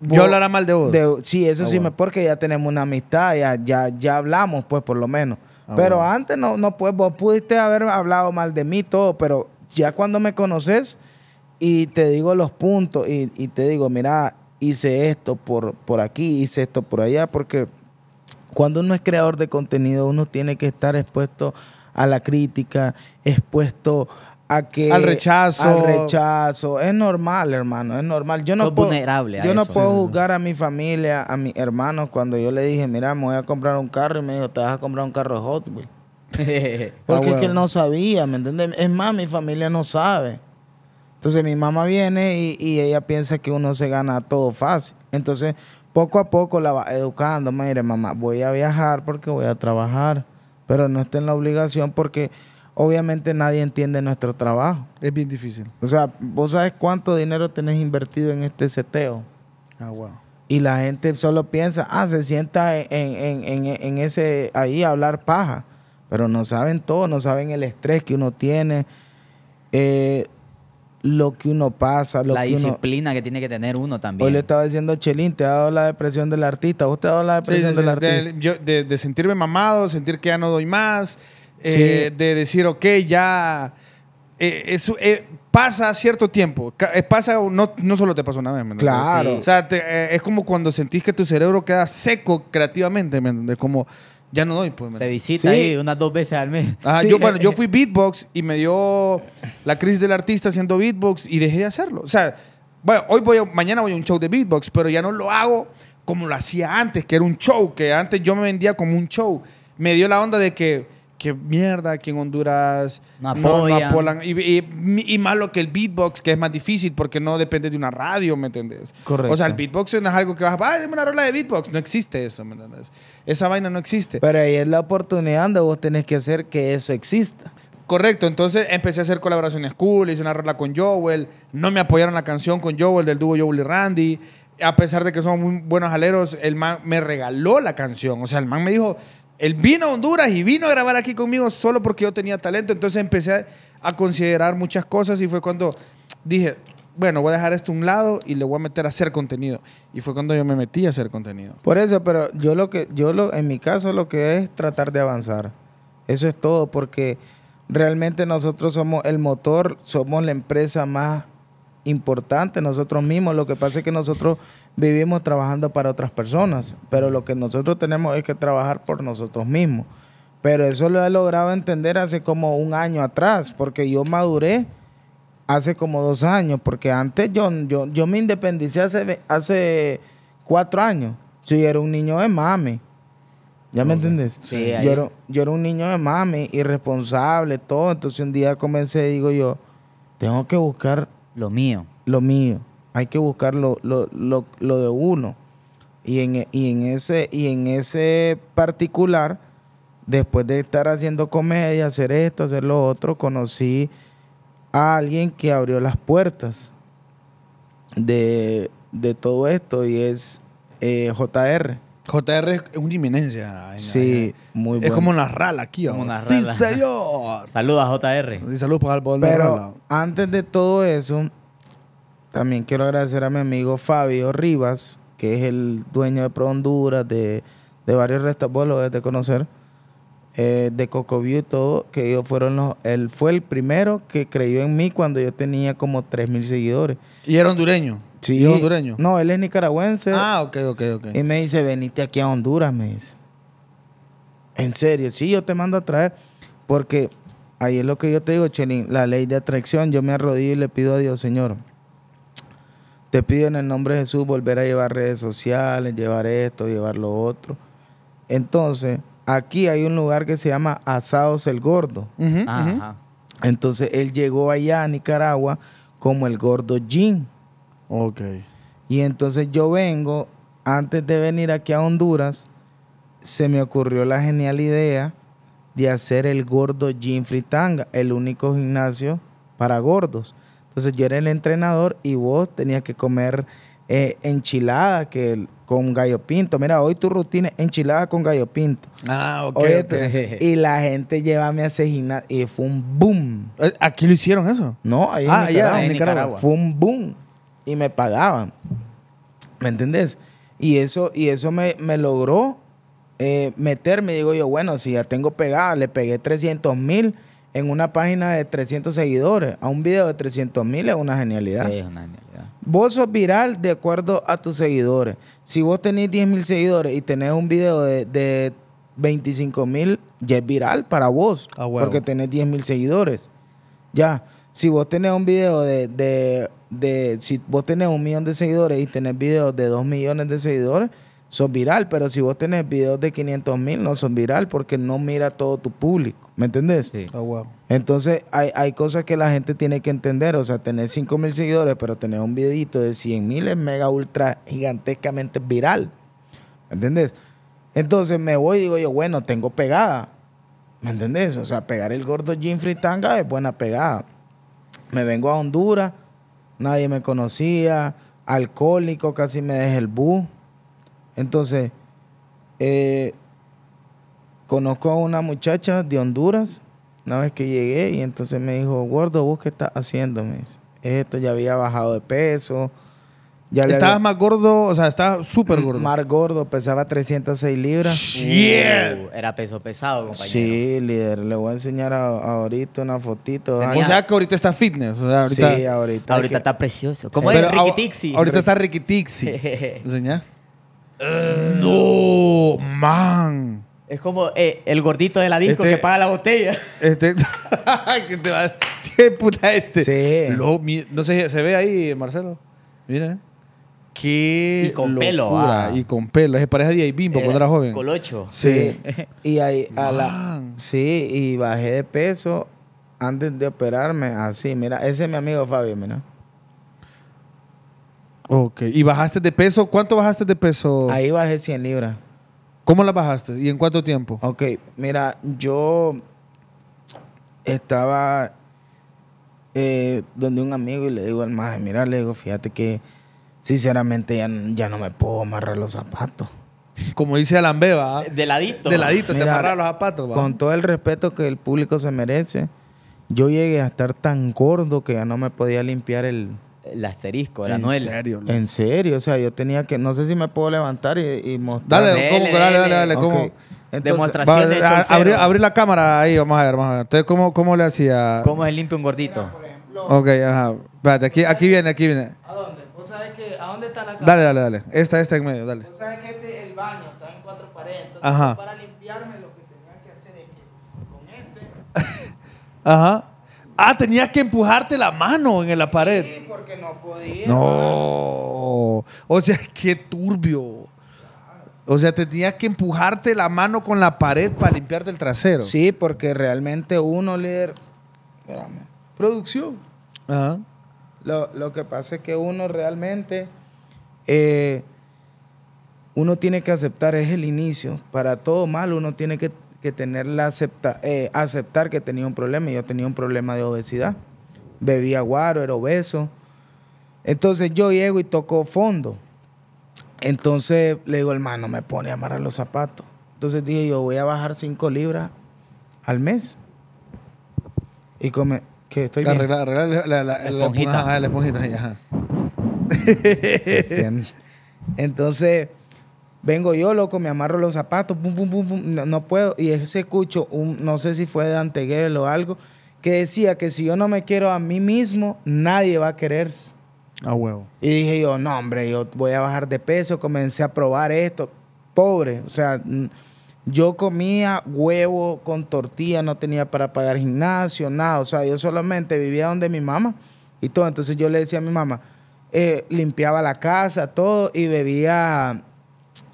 yo hablará mal de vos. sí, eso ah, sí, porque ya tenemos una amistad, ya, ya, ya hablamos, pues, por lo menos. Ah, pero antes no, no, pues, vos pudiste haber hablado mal de mí, todo, pero ya cuando me conoces y te digo los puntos y, te digo, mira, hice esto por, por aquí, hice esto por allá, porque cuando uno es creador de contenido, uno tiene que estar expuesto a la crítica, expuesto que al rechazo al rechazo es normal hermano es normal yo no puedo, yo no puedo juzgar a mi familia a mis hermanos cuando yo le dije mira me voy a comprar un carro y me dijo te vas a comprar un carro de Hot Wheels porque es que él no sabía me entiendes es más mi familia no sabe entonces mi mamá viene y, ella piensa que uno se gana todo fácil entonces poco a poco la va educando mire mamá voy a viajar porque voy a trabajar pero no está en la obligación porque obviamente nadie entiende nuestro trabajo. Es bien difícil. O sea, vos sabes cuánto dinero tenés invertido en este seteo. Ah, wow. Y la gente solo piensa, ah, se sienta en, en, en, en ese ahí a hablar paja. Pero no saben todo, no saben el estrés que uno tiene, eh, lo que uno pasa. la disciplina que tiene que tener uno también. Hoy le estaba diciendo, Chelín, te ha dado la depresión del artista. ¿Vos te ha dado la depresión del artista? de sentirme mamado, sentir que ya no doy más eh, de decir, ok, ya eh, eh, pasa cierto tiempo. Pasa, no, no solo te pasó una vez, Claro. O sea, es como cuando sentís que tu cerebro queda seco creativamente, ¿me Como ya no doy, pues. Te visita ahí unas dos veces al mes. Ah, yo, bueno, yo fui beatbox y me dio la crisis del artista haciendo beatbox y dejé de hacerlo. O sea, bueno, hoy voy mañana voy a un show de beatbox, pero ya no lo hago como lo hacía antes, que era un show, que antes yo me vendía como un show. Me dio la onda de que Qué mierda, aquí en Honduras no, Y, malo que el beatbox, que es más difícil porque no depende de una radio, ¿me entendés? Correcto. O sea, el beatbox no es algo que vas a, una rola de beatbox. No existe eso, ¿me entendés? Esa vaina no existe. Pero ahí es la oportunidad donde vos tenés que hacer que eso exista. Correcto, entonces empecé a hacer colaboraciones cool, hice una rola con Joel, no me apoyaron la canción con Joel del dúo Joel y Randy, a pesar de que son muy buenos aleros, el man me regaló la canción, o sea, el man me dijo, él vino a Honduras y vino a grabar aquí conmigo solo porque yo tenía talento. Entonces empecé a, considerar muchas cosas y fue cuando dije, bueno, voy a dejar esto a un lado y le voy a meter a hacer contenido. Y fue cuando yo me metí a hacer contenido. Por eso, pero yo lo que, yo lo, en mi caso lo que es tratar de avanzar. Eso es todo, porque realmente nosotros somos el motor, somos la empresa más importante nosotros mismos. Lo que pasa es que nosotros vivimos trabajando para otras personas, pero lo que nosotros tenemos es que trabajar por nosotros mismos. Pero eso lo he logrado entender hace como un año atrás, porque yo maduré hace como dos años, porque antes yo, yo, yo me independicé hace, hace cuatro años. Yo era un niño de mami. ¿Ya me entendés? Sí, yo, era, yo era un niño de mami, irresponsable, todo. Entonces un día comencé, y digo yo, tengo que buscar lo mío. Lo mío. Hay que buscar lo, de uno. Y en, ese, y en ese particular, después de estar haciendo comedia, hacer esto, hacer lo otro, conocí a alguien que abrió las puertas de, de todo esto y es eh, JR. JR es una inminencia. Sí, muy bueno. Es como una rala aquí, vamos. sí, señor. Saludos a JR. saludos para el Pero antes de todo eso, también quiero agradecer a mi amigo Fabio Rivas, que es el dueño de Pro Honduras, de, de varios restaurantes, de conocer, eh, de Cocovio y todo, que ellos fueron los, él fue el primero que creyó en mí cuando yo tenía como 3.000 seguidores. ¿Y era hondureño? Sí. hondureño? No, él es nicaragüense. Ah, ok, ok, ok. Y me dice, venite aquí a Honduras, me dice. En serio, sí, yo te mando a traer. Porque ahí es lo que yo te digo, Chelín, la ley de atracción. Yo me arrodillo y le pido a Dios, Señor. Te pido en el nombre de Jesús volver a llevar redes sociales, llevar esto, llevar lo otro. Entonces, aquí hay un lugar que se llama Asados el Gordo. Ajá. Entonces, él llegó allá a Nicaragua como el Gordo Jean. Ok. Y entonces yo vengo, antes de venir aquí a Honduras, se me ocurrió la genial idea de hacer el gordo Gym Fritanga, el único gimnasio para gordos. Entonces yo era el entrenador y vos tenías que comer eh, enchilada que con gallo pinto. Mira, hoy tu rutina es enchilada con gallo pinto. Ah, Y la gente lleva a ese gimnasio y fue un boom. Eh, ¿Aquí lo hicieron eso? No, ahí ah, Fue un boom y me pagaban. ¿Me entendés? Y eso, y eso me, me logró eh, meterme. Digo yo, bueno, si ya tengo pegada, le pegué 300 mil en una página de 300 seguidores. A un video de 300 mil es una genialidad. es una genialidad. Vos sos viral de acuerdo a tus seguidores. Si vos tenés 10 mil seguidores y tenés un video de, de 25 mil, ya es viral para vos. Porque tenés 10 mil seguidores. Ya si vos tenés un video de, si vos tenés un millón de seguidores y tenés videos de dos millones de seguidores, son viral, pero si vos tenés videos de 500 mil, no son viral porque no mira todo tu público, ¿me entendés? Sí. Ah, Entonces hay, hay, cosas que la gente tiene que entender, o sea, tener 5 mil seguidores, pero tener un videito de 100 mil es mega, ultra, gigantescamente viral, ¿me entendés? Entonces me voy y digo yo, bueno, tengo pegada, ¿me entendés? O sea, pegar el gordo Jim Fritanga es buena pegada. Me vengo a Honduras, nadie me conocía, alcohólico, casi me dejé el bus. Entonces, eh, conozco a una muchacha de Honduras, una vez que llegué, y entonces me dijo, gordo, ¿vos qué estás haciendo? esto ya había bajado de peso, ya Estabas más gordo, o sea, estaba súper mm, gordo. Más gordo, pesaba 306 libras. ¡Shit! Uh, era peso pesado, compañero. Sí, líder. Le voy a enseñar ahorita una fotito. O sea, que ahorita está fitness. ahorita... Sí, ahorita. Ahorita está precioso. ¿Cómo Pero es? Tixi. Ahorita está Riquitixi. ¿Enseñá? Eh, no, man. Es como eh, el gordito de la disco este que paga la botella. Este. ¿Qué, puta este? Sí. no sé, ¿se ve ahí, Marcelo? Mira. Eh. Qué y con pelo. Ah. Y con pelo. Es pareja de Bimbo pues, cuando eh, era joven. Colocho. Sí. y ahí, a sí, y bajé de peso antes de operarme. Así, mira, ese es mi amigo Fabio, mira. Ok. ¿Y bajaste de peso? ¿Cuánto bajaste de peso? Ahí bajé 100 libras. ¿Cómo la bajaste? ¿Y en cuánto tiempo? Ok, mira, yo estaba eh, donde un amigo y le digo al maje, mira, le digo, fíjate que sinceramente ya, no me puedo amarrar los zapatos. Como dice Alambeba. De ladito. De te amarras los zapatos. Con todo el respeto que el público se merece, yo llegué a estar tan gordo que ya no me podía limpiar el... El asterisco, la En serio. En serio, o sea, yo tenía que... No sé si me puedo levantar y, mostrar. Dale, dale, dale, Demostración de abrir, la cámara ahí, vamos a ver, vamos a ver. Entonces, ¿cómo, cómo le hacía? ¿Cómo es limpio un gordito? ok, ajá. aquí, aquí viene, aquí viene sabes que, ¿a dónde está la cámara? Dale, dale, dale. Esta, esta en medio, dale. Tú sabes que este, el baño está en cuatro paredes. Entonces, Ajá. para limpiarme lo que tenía que hacer es que con este. Ajá. Ah, tenías que empujarte la mano en la pared. Sí, porque no podía. No. O sea, qué turbio. O sea, te tenías que empujarte la mano con la pared para limpiarte el trasero. Sí, porque realmente uno leer. Espérame. Producción. Ajá. Lo, que pasa es que uno realmente, eh, uno tiene que aceptar, es el inicio. Para todo mal uno tiene que, tener la acepta, eh, aceptar que tenía un problema. Yo tenía un problema de obesidad. Bebía guaro, era obeso. Entonces yo llego y toco fondo. Entonces le digo, hermano, me pone a amarrar los zapatos. Entonces dije, yo voy a bajar cinco libras al mes. Y come, que estoy Arreglar, arreglar la, esponjita. Entonces, vengo yo, loco, me amarro los zapatos, pum, pum, pum, no, puedo. Y ese escucho, un, no sé si fue de Anteguel o algo, que decía que si yo no me quiero a mí mismo, nadie va a querer. A huevo. Y dije yo, no, hombre, yo voy a bajar de peso, comencé a probar esto. Pobre, o sea, yo comía huevo con tortilla, no tenía para pagar gimnasio, nada. O sea, yo solamente vivía donde mi mamá y todo. Entonces yo le decía a mi mamá, eh, limpiaba la casa, todo, y bebía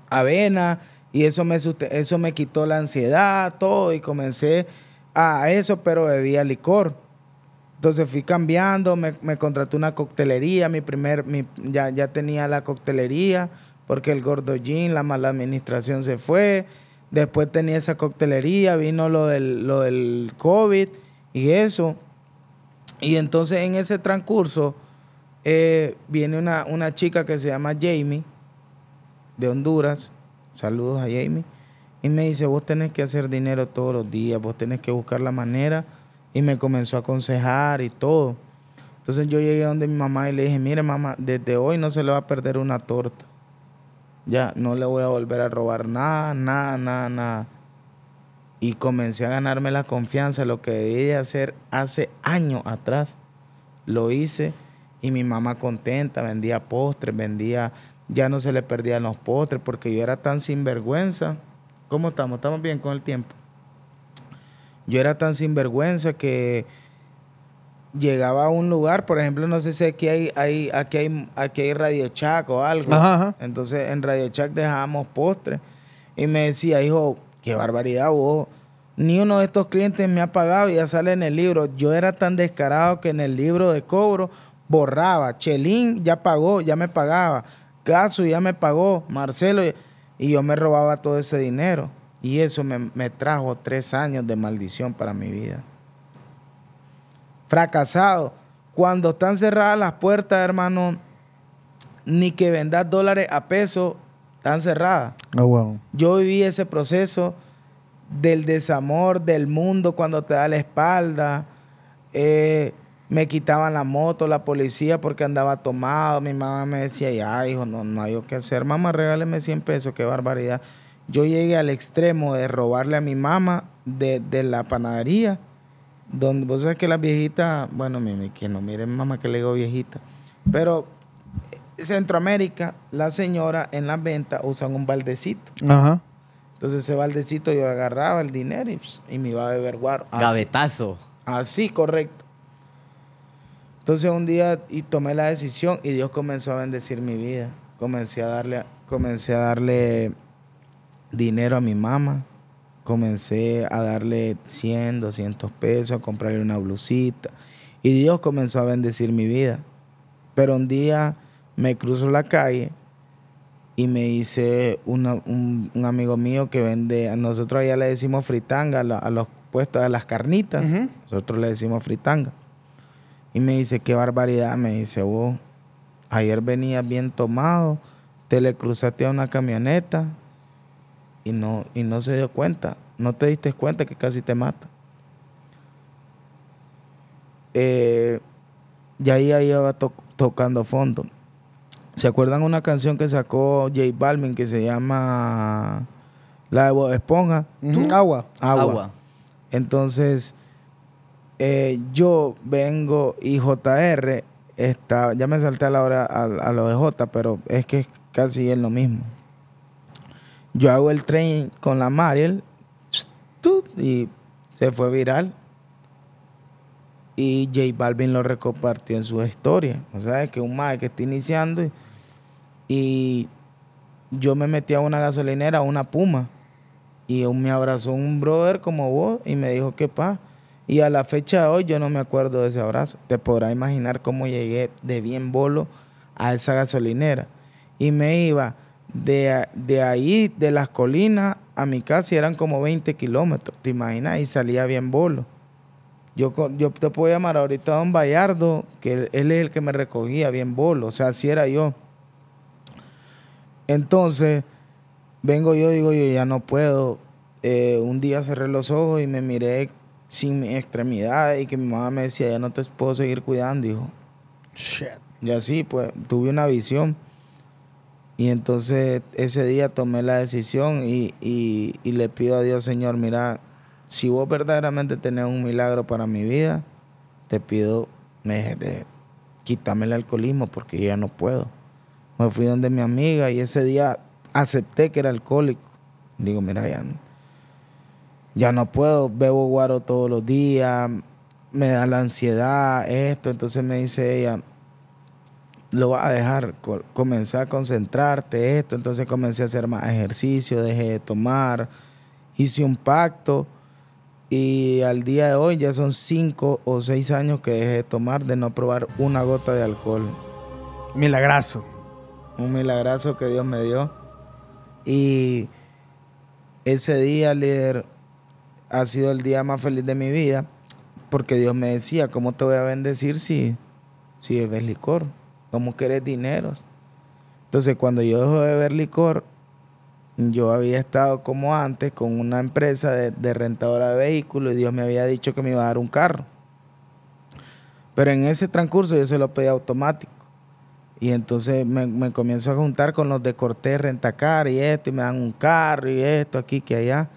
avena, y eso me, eso me quitó la ansiedad, todo, y comencé a eso, pero bebía licor. Entonces fui cambiando, me, contraté una coctelería, mi primer, ya, ya tenía la coctelería, porque el gordollín, la mala administración se fue. Después tenía esa coctelería, vino lo del, lo del COVID y eso. Y entonces en ese transcurso eh, viene una, una, chica que se llama Jamie, de Honduras. Saludos a Jamie. Y me dice, vos tenés que hacer dinero todos los días, vos tenés que buscar la manera. Y me comenzó a aconsejar y todo. Entonces yo llegué donde mi mamá y le dije, mire mamá, desde hoy no se le va a perder una torta. Ya no le voy a volver a robar nada, nada, nada, nada. Y comencé a ganarme la confianza, lo que debía de hacer hace años atrás. Lo hice y mi mamá contenta, vendía postres, vendía, ya no se le perdían los postres porque yo era tan sinvergüenza. ¿Cómo estamos? ¿Estamos bien con el tiempo? Yo era tan sinvergüenza que llegaba a un lugar, por ejemplo, no sé si aquí hay, hay, aquí hay, aquí hay Radio Chac o algo. Entonces en Radio Chac dejábamos postre Y me decía, hijo, qué barbaridad vos. Ni uno de estos clientes me ha pagado y ya sale en el libro. Yo era tan descarado que en el libro de cobro borraba. Chelín ya pagó, ya me pagaba. Casu ya me pagó. Marcelo. Y yo me robaba todo ese dinero. Y eso me trajo tres años de maldición para mi vida fracasado. Cuando están cerradas las puertas, hermano, ni que vendas dólares a peso, están cerradas. Oh, Yo viví ese proceso del desamor del mundo cuando te da la espalda. Eh, me quitaban la moto, la policía, porque andaba tomado. Mi mamá me decía, ya, hijo, no, no hay que hacer. Mamá, regáleme 100 pesos, qué barbaridad. Yo llegué al extremo de robarle a mi mamá de, de la panadería donde vos sabes que las viejitas, bueno, mimi, que no miren mamá que le digo viejita, pero eh, Centroamérica, la señora en las ventas usan un baldecito. Ajá. Entonces ese baldecito yo agarraba el dinero y, pues, me iba a beber guaro. Gavetazo. Así, correcto. Entonces un día y tomé la decisión y Dios comenzó a bendecir mi vida. Comencé a darle, comencé a darle dinero a mi mamá Comencé a darle 100, 200 pesos, a comprarle una blusita. Y Dios comenzó a bendecir mi vida. Pero un día me cruzo la calle y me dice un, amigo mío que vende, nosotros allá le decimos fritanga, a, los puestos de las carnitas, nosotros le decimos fritanga. Y me dice, qué barbaridad, me dice, vos, ayer venías bien tomado, te le cruzaste a una camioneta y no, y no se dio cuenta. No te diste cuenta que casi te mata. Eh, y ahí, ahí va tocando fondo. ¿Se acuerdan una canción que sacó J Balvin que se llama La de Esponja? Agua. Agua. Entonces, eh, yo vengo y JR está, ya me salté a la hora a, a lo de J, pero es que casi es lo mismo. Yo hago el tren con la Mariel y se fue viral. Y J Balvin lo recompartió en su historia. O sea, que un mae que está iniciando y, yo me metí a una gasolinera, a una puma. Y me abrazó un brother como vos y me dijo, ¿qué pa? Y a la fecha de hoy yo no me acuerdo de ese abrazo. Te podrás imaginar cómo llegué de bien bolo a esa gasolinera. Y me iba de, ahí, de las colinas, a mi casa eran como 20 kilómetros, ¿te imaginas? Y salía bien bolo. Yo, yo te puedo llamar ahorita a don Bayardo, que él, es el que me recogía bien bolo, o sea, así era yo. Entonces, vengo yo, digo yo, ya no puedo. Eh, un día cerré los ojos y me miré sin mi extremidad y que mi mamá me decía, ya no te puedo seguir cuidando, hijo. Shit. Y así, pues, tuve una visión. Y entonces ese día tomé la decisión y, le pido a Dios, Señor, mira, si vos verdaderamente tenés un milagro para mi vida, te pido, me, quítame el alcoholismo porque ya no puedo. Me fui donde mi amiga y ese día acepté que era alcohólico. Digo, mira, ya no puedo, bebo guaro todos los días, me da la ansiedad, esto. Entonces me dice ella, lo vas a dejar. Comencé a concentrarte, esto. Entonces comencé a hacer más ejercicio, dejé de tomar. Hice un pacto. Y al día de hoy ya son cinco o seis años que dejé de tomar, de no probar una gota de alcohol. Milagrazo. Un milagrazo que Dios me dio. Y ese día, líder, ha sido el día más feliz de mi vida, porque Dios me decía, ¿cómo te voy a bendecir si, si bebes licor? ¿Cómo querés dinero Entonces, cuando yo dejó de beber licor, yo había estado como antes con una empresa de, rentadora de vehículos y Dios me había dicho que me iba a dar un carro. Pero en ese transcurso yo se lo pedí automático. Y entonces me, comienzo a juntar con los de Cortés Rentacar y esto, y me dan un carro y esto, aquí, que allá.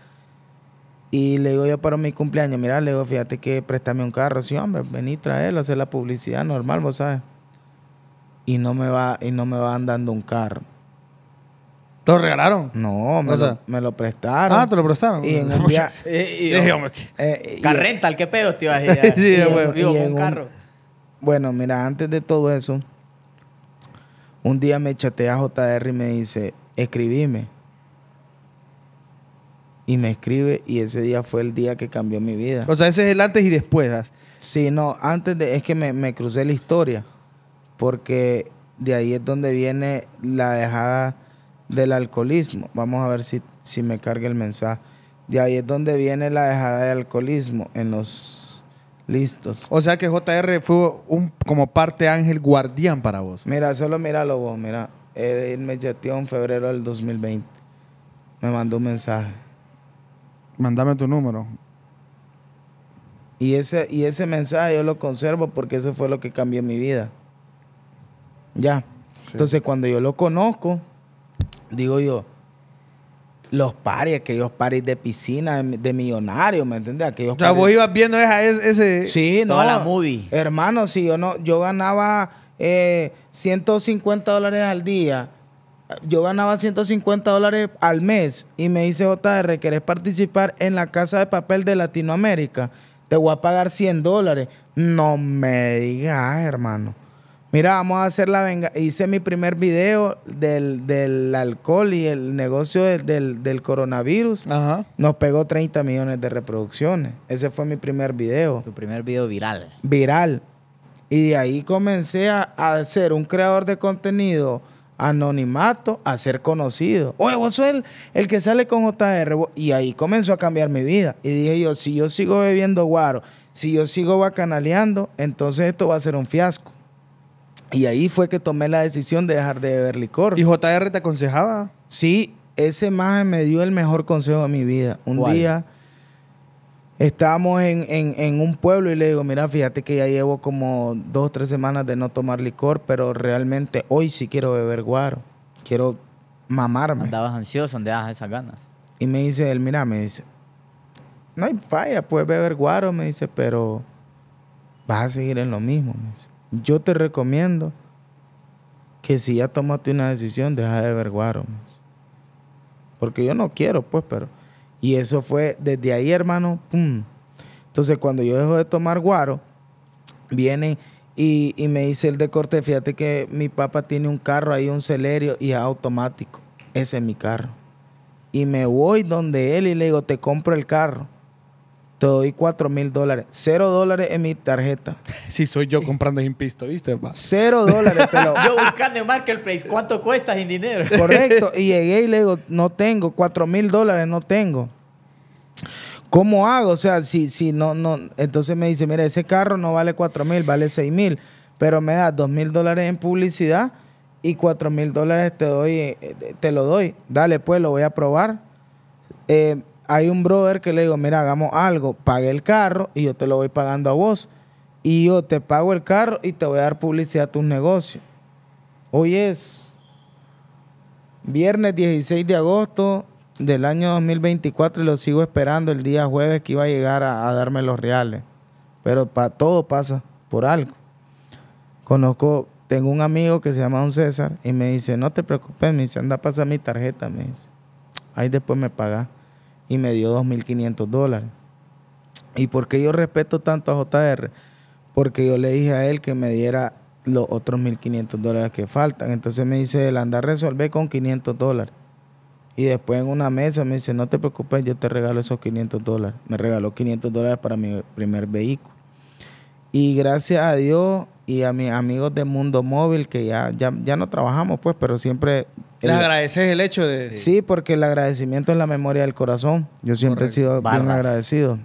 Y le digo yo para mi cumpleaños, mira, le digo, fíjate que préstame un carro, sí, hombre, vení, traerlo, hacer la publicidad normal, vos sabes y no me va y no me van dando un carro. ¿Te ¿Lo regalaron? No, me, lo, prestaron. Ah, te lo prestaron. Y en qué pedo te ibas sí, eh, un Bueno, mira, antes de todo eso, un día me chatea JR y me dice, escribime. Y me escribe y ese día fue el día que cambió mi vida. O sea, ese es el antes y después. Sí, no, antes de, es que me, me crucé la historia porque de ahí es donde viene la dejada del alcoholismo. Vamos a ver si, si me carga el mensaje. De ahí es donde viene la dejada del alcoholismo en los listos. O sea que JR fue un, como parte ángel guardián para vos. Mira, solo míralo vos, mira. Él me chateó en febrero del 2020. Me mandó un mensaje. Mándame tu número. Y ese, y ese mensaje yo lo conservo porque eso fue lo que cambió mi vida. Ya. Entonces, cuando yo lo conozco, digo yo, los paris, aquellos paris de piscina, de millonarios, ¿me entiendes? Aquellos o vos ibas viendo esa, ese... Sí, no. a la movie. Hermano, si yo no, yo ganaba 150 eh, dólares al día, yo ganaba 150 dólares al mes y me dice JR, ¿querés participar en la Casa de Papel de Latinoamérica? Te voy a pagar 100 dólares. No me digas, hermano mira, vamos a hacer la venga. Hice mi primer video del, alcohol y el negocio del, coronavirus. Nos pegó 30 millones de reproducciones. Ese fue mi primer video. Tu primer video viral. Viral. Y de ahí comencé a, ser un creador de contenido anonimato a ser conocido. Oye, vos sos el, el, que sale con JR. Y ahí comenzó a cambiar mi vida. Y dije yo, si yo sigo bebiendo guaro, si yo sigo bacanaleando, entonces esto va a ser un fiasco. Y ahí fue que tomé la decisión de dejar de beber licor. ¿Y JR te aconsejaba? Sí, ese maje me dio el mejor consejo de mi vida. Un día estábamos en, un pueblo y le digo, mira, fíjate que ya llevo como dos o tres semanas de no tomar licor, pero realmente hoy sí quiero beber guaro. Quiero mamarme. Andabas ansioso, andabas esas ganas. Y me dice él, mira, me dice, no hay falla, puedes beber guaro, me dice, pero vas a seguir en lo mismo, me dice. Yo te recomiendo que si ya tomaste una decisión, deja de ver guaro. Porque yo no quiero, pues, pero. Y eso fue desde ahí, hermano. ¡pum! Entonces, cuando yo dejo de tomar guaro, viene y, y, me dice el de corte, fíjate que mi papá tiene un carro ahí, un celerio, y automático. Ese es mi carro. Y me voy donde él y le digo, te compro el carro te doy 4 mil dólares. Cero dólares en mi tarjeta. Si soy yo comprando sin pisto, ¿viste? Cero dólares. yo buscando en Marketplace, ¿cuánto cuesta sin dinero? Correcto. Y llegué y le digo, no tengo, 4 mil dólares no tengo. ¿Cómo hago? O sea, si, si no, no. Entonces me dice, mira, ese carro no vale 4 mil, vale 6 mil, pero me da 2 mil dólares en publicidad y 4 mil dólares te, doy, eh, te lo doy. Dale, pues, lo voy a probar. Eh, hay un brother que le digo, mira, hagamos algo, pague el carro y yo te lo voy pagando a vos. Y yo te pago el carro y te voy a dar publicidad a tus negocios. Hoy es viernes 16 de agosto del año 2024 y lo sigo esperando el día jueves que iba a llegar a, darme los reales. Pero para todo pasa por algo. Conozco, tengo un amigo que se llama Don César y me dice, no te preocupes, me dice, anda pasa mi tarjeta, me dice. Ahí después me paga y me dio 2.500 dólares. ¿Y por qué yo respeto tanto a JR? Porque yo le dije a él que me diera los otros 1.500 dólares que faltan. Entonces me dice, anda a resolver con 500 dólares. Y después en una mesa me dice, no te preocupes, yo te regalo esos 500 dólares. Me regaló 500 dólares para mi primer vehículo. Y gracias a Dios y a mis amigos de Mundo Móvil, que ya, ya, ya no trabajamos, pues, pero siempre le agradeces el hecho de... Sí, porque el agradecimiento es la memoria del corazón. Yo siempre he sido bien agradecido.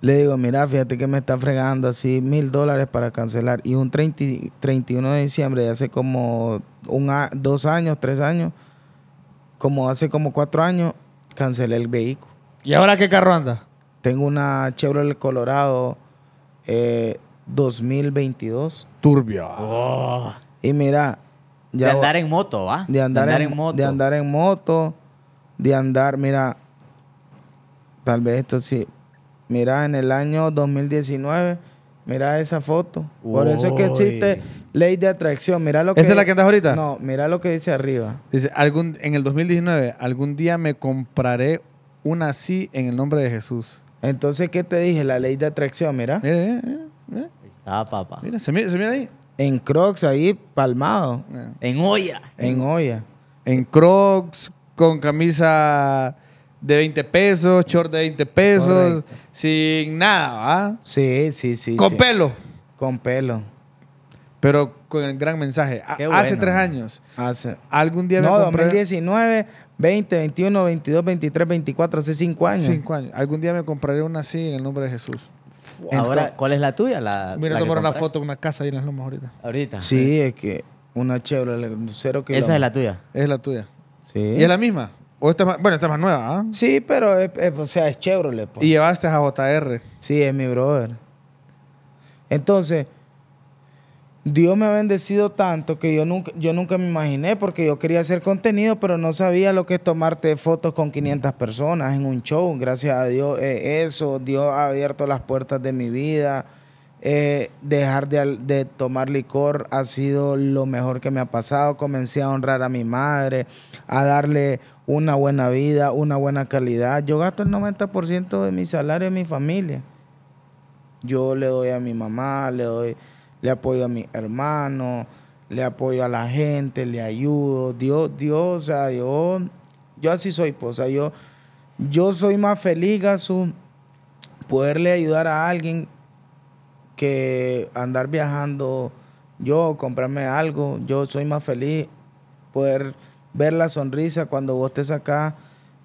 Le digo, mira, fíjate que me está fregando así mil dólares para cancelar. Y un 31 de diciembre hace como un, dos años, tres años, como hace como cuatro años, cancelé el vehículo. ¿Y ahora qué carro anda? Tengo una Chevrolet Colorado 2022. Eh, ¡Turbia! Y mira, de andar en moto, ¿va? De andar, en, moto. De andar en moto, de andar, mira, tal vez esto sí. Mira, en el año 2019, mira esa foto. Por eso es que existe ley de atracción. Mira lo que. es la que andas ahorita? No, mira lo que dice arriba. Dice, algún, en el 2019, algún día me compraré una así en el nombre de Jesús. Entonces, ¿qué te dije? La ley de atracción, mira. Mira, mira, Ahí está, papá. Mira, se mira, se mira ahí. En Crocs ahí, palmado. En olla. En olla. En Crocs, con camisa de 20 pesos, short de 20 pesos, sin nada, ah Sí, sí, sí. Con pelo. Con pelo. Pero con el gran mensaje. Hace tres años. Hace. Algún día no, me compré... 2019, 20, 21, 22, 23, 24, hace cinco años. Cinco años. Algún día me compraré una así en el nombre de Jesús. Ahora, ¿cuál es la tuya? La, Mira, la tomar una foto de una casa ahí en las lomas ahorita. Ahorita. Sí, es que una Chevrolet, cero que. Esa es la tuya. Es la tuya. Sí. ¿Y es la misma? O esta bueno, esta es más nueva, ¿ah? Sí, pero es, o sea, es Chevrolet. Pues. Y llevaste a JR. Sí, es mi brother. Entonces, Dios me ha bendecido tanto que yo nunca, yo nunca me imaginé, porque yo quería hacer contenido, pero no sabía lo que es tomarte fotos con 500 personas en un show. Gracias a Dios, eh, eso, Dios ha abierto las puertas de mi vida. Eh, dejar de, tomar licor ha sido lo mejor que me ha pasado. Comencé a honrar a mi madre, a darle una buena vida, una buena calidad. Yo gasto el 90% de mi salario en mi familia. Yo le doy a mi mamá, le doy le apoyo a mi hermano, le apoyo a la gente, le ayudo. Dios, Dios, o sea, yo, yo así soy, pues, o sea, yo, yo soy más feliz, Gasú, poderle ayudar a alguien que andar viajando yo, comprarme algo. Yo soy más feliz poder ver la sonrisa cuando vos estés acá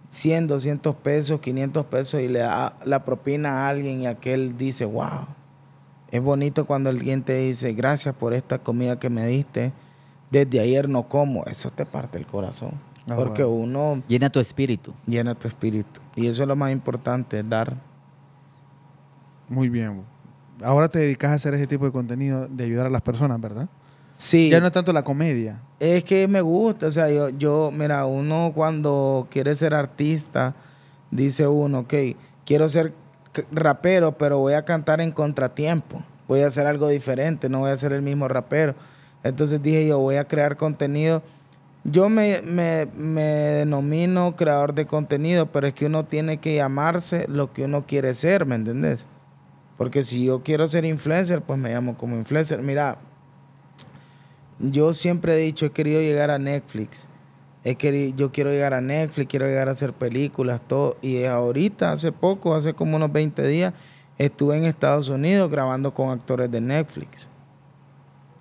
100, 200 pesos, 500 pesos y le da la propina a alguien y aquel dice, wow es bonito cuando alguien te dice, gracias por esta comida que me diste, desde ayer no como. Eso te parte el corazón. Ah, porque uno... Llena tu espíritu. Llena tu espíritu. Y eso es lo más importante, dar. Muy bien. Ahora te dedicas a hacer ese tipo de contenido, de ayudar a las personas, ¿verdad? Sí. Ya no es tanto la comedia. Es que me gusta, o sea, yo, yo, mira, uno cuando quiere ser artista, dice uno, ok, quiero ser rapero, pero voy a cantar en contratiempo. Voy a hacer algo diferente, no voy a ser el mismo rapero. Entonces dije yo, voy a crear contenido. Yo me, me, me, denomino creador de contenido, pero es que uno tiene que llamarse lo que uno quiere ser, ¿me entendés? Porque si yo quiero ser influencer, pues me llamo como influencer. Mira, yo siempre he dicho, he querido llegar a Netflix. Es que yo quiero llegar a Netflix, quiero llegar a hacer películas, todo. Y ahorita, hace poco, hace como unos 20 días, estuve en Estados Unidos grabando con actores de Netflix.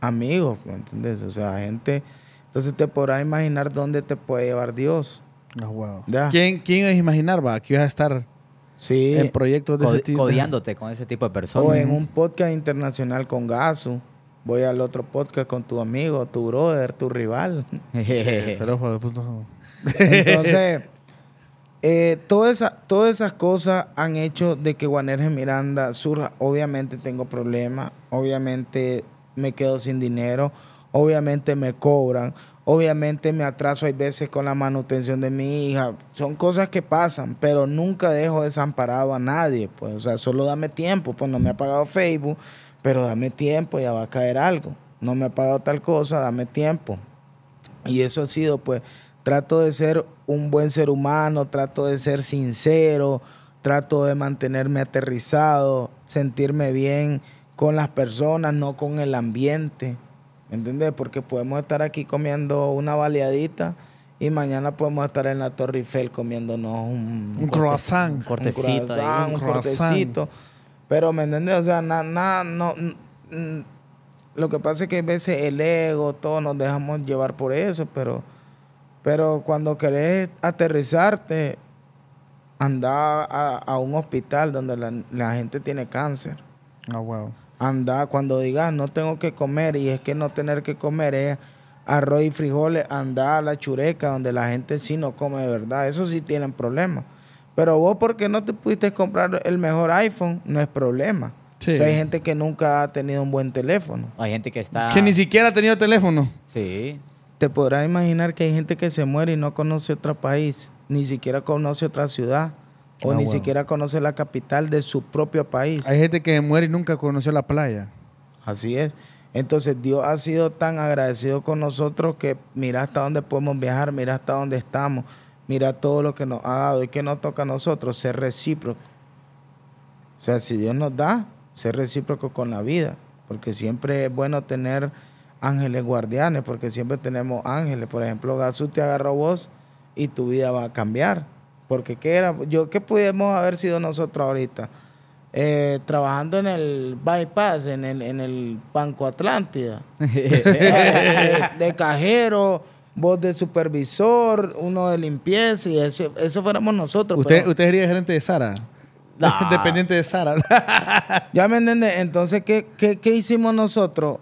Amigos, ¿me entiendes? O sea, gente... Entonces te podrás imaginar dónde te puede llevar Dios. Los huevos. ¿Quién, ¿Quién es imaginar, va? Aquí vas a estar sí. en proyectos de ese tipo. Codiándote con ese tipo de personas. O en un podcast internacional con Gasu voy al otro podcast con tu amigo, tu brother, tu rival. Pues, pues, Entonces, eh, todas, esas, todas esas cosas han hecho de que Guanerje Miranda surja. Obviamente tengo problemas, obviamente me quedo sin dinero, obviamente me cobran, obviamente me atraso hay veces con la manutención de mi hija. Son cosas que pasan, pero nunca dejo desamparado a nadie. Pues, o sea, solo dame tiempo, pues no me ha pagado Facebook pero dame tiempo, ya va a caer algo. No me ha pagado tal cosa, dame tiempo. Y eso ha sido, pues, trato de ser un buen ser humano, trato de ser sincero, trato de mantenerme aterrizado, sentirme bien con las personas, no con el ambiente. ¿Me entiendes? Porque podemos estar aquí comiendo una baleadita y mañana podemos estar en la Torre Eiffel comiéndonos un, croissant. Un croissant, un, cortecito. Pero, ¿me entiendes? O sea, nada, no, mm, Lo que pasa es que a veces el ego, todo, nos dejamos llevar por eso, pero, pero cuando querés aterrizarte, anda a, un hospital donde la, gente tiene cáncer. Ah, Anda, cuando digas no tengo que comer y es que no tener que comer es arroz y frijoles, anda a la chureca donde la gente sí no come de verdad. Eso sí tienen problemas. Pero vos porque no te pudiste comprar el mejor iPhone, no es problema. si hay gente que nunca ha tenido un buen teléfono. Hay gente que está... Que ni siquiera ha tenido teléfono. Sí. Te podrás imaginar que hay gente que se muere y no conoce otro país, ni siquiera conoce otra ciudad, o ah, ni siquiera conoce la capital de su propio país. Hay gente que se muere y nunca conoce la playa. Así es. Entonces Dios ha sido tan agradecido con nosotros que mira hasta dónde podemos viajar, mira hasta dónde estamos mira todo lo que nos ha dado y que nos toca a nosotros, ser recíproco. O sea, si Dios nos da, ser recíproco con la vida, porque siempre es bueno tener ángeles guardianes, porque siempre tenemos ángeles. Por ejemplo, Gasú te agarró vos y tu vida va a cambiar. Porque qué era, yo qué pudimos haber sido nosotros ahorita, eh, trabajando en el bypass, en el, en el Banco Atlántida, eh, de cajero vos de supervisor, uno de limpieza y eso, eso fuéramos nosotros. ¿Usted, usted sería gerente de Sara? Dependiente de Sara. ya me entiendes. Entonces, ¿qué, ¿qué, hicimos nosotros?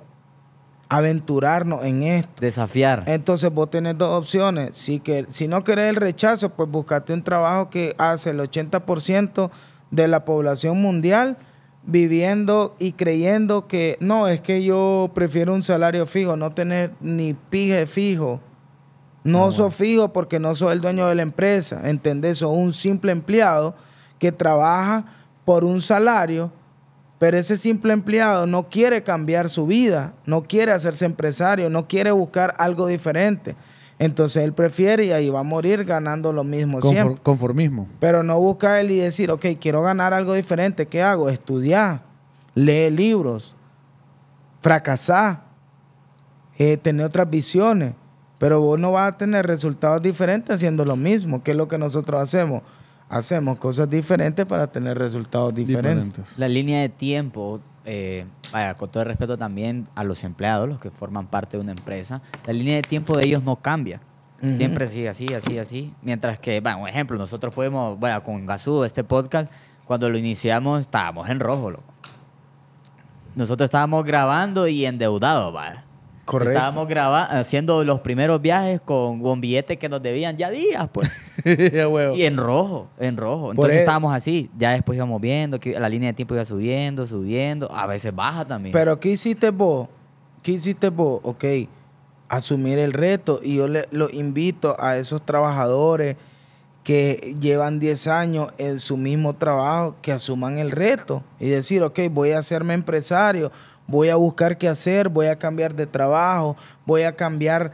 Aventurarnos en esto. Desafiar. Entonces, vos tenés dos opciones. Si, que, si no querés el rechazo, pues buscate un trabajo que hace el 80% de la población mundial viviendo y creyendo que no, es que yo prefiero un salario fijo, no tener ni pije fijo. No, soy fijo porque no soy el dueño de la empresa, ¿entendés? Soy un simple empleado que trabaja por un salario, pero ese simple empleado no quiere cambiar su vida, no quiere hacerse empresario, no quiere buscar algo diferente. Entonces él prefiere y ahí va a morir ganando lo mismo siempre. Conformismo. Pero no busca él y decir, ok, quiero ganar algo diferente, ¿qué hago? Estudiar, leer libros, fracasar, eh, tener otras visiones. Pero vos no vas a tener resultados diferentes haciendo lo mismo, ¿Qué es lo que nosotros hacemos. Hacemos cosas diferentes para tener resultados diferentes. La línea de tiempo, eh, vaya, con todo el respeto también a los empleados, los que forman parte de una empresa, la línea de tiempo de ellos no cambia. Siempre sigue así, así, así. Mientras que, bueno, un ejemplo, nosotros podemos, bueno, con Gazú, este podcast, cuando lo iniciamos estábamos en rojo, loco. Nosotros estábamos grabando y endeudados, vaya. Estábamos grabando, haciendo los primeros viajes con, billetes que nos debían ya días, pues. y en rojo, en rojo. Entonces e- estábamos así. Ya después íbamos viendo que la línea de tiempo iba subiendo, subiendo. A veces baja también. Pero ¿qué hiciste vos? ¿Qué hiciste vos? Ok, asumir el reto. Y yo le, lo invito a esos trabajadores que llevan 10 años en su mismo trabajo, que asuman el reto y decir, ok, voy a hacerme empresario, voy a buscar qué hacer, voy a cambiar de trabajo, voy a cambiar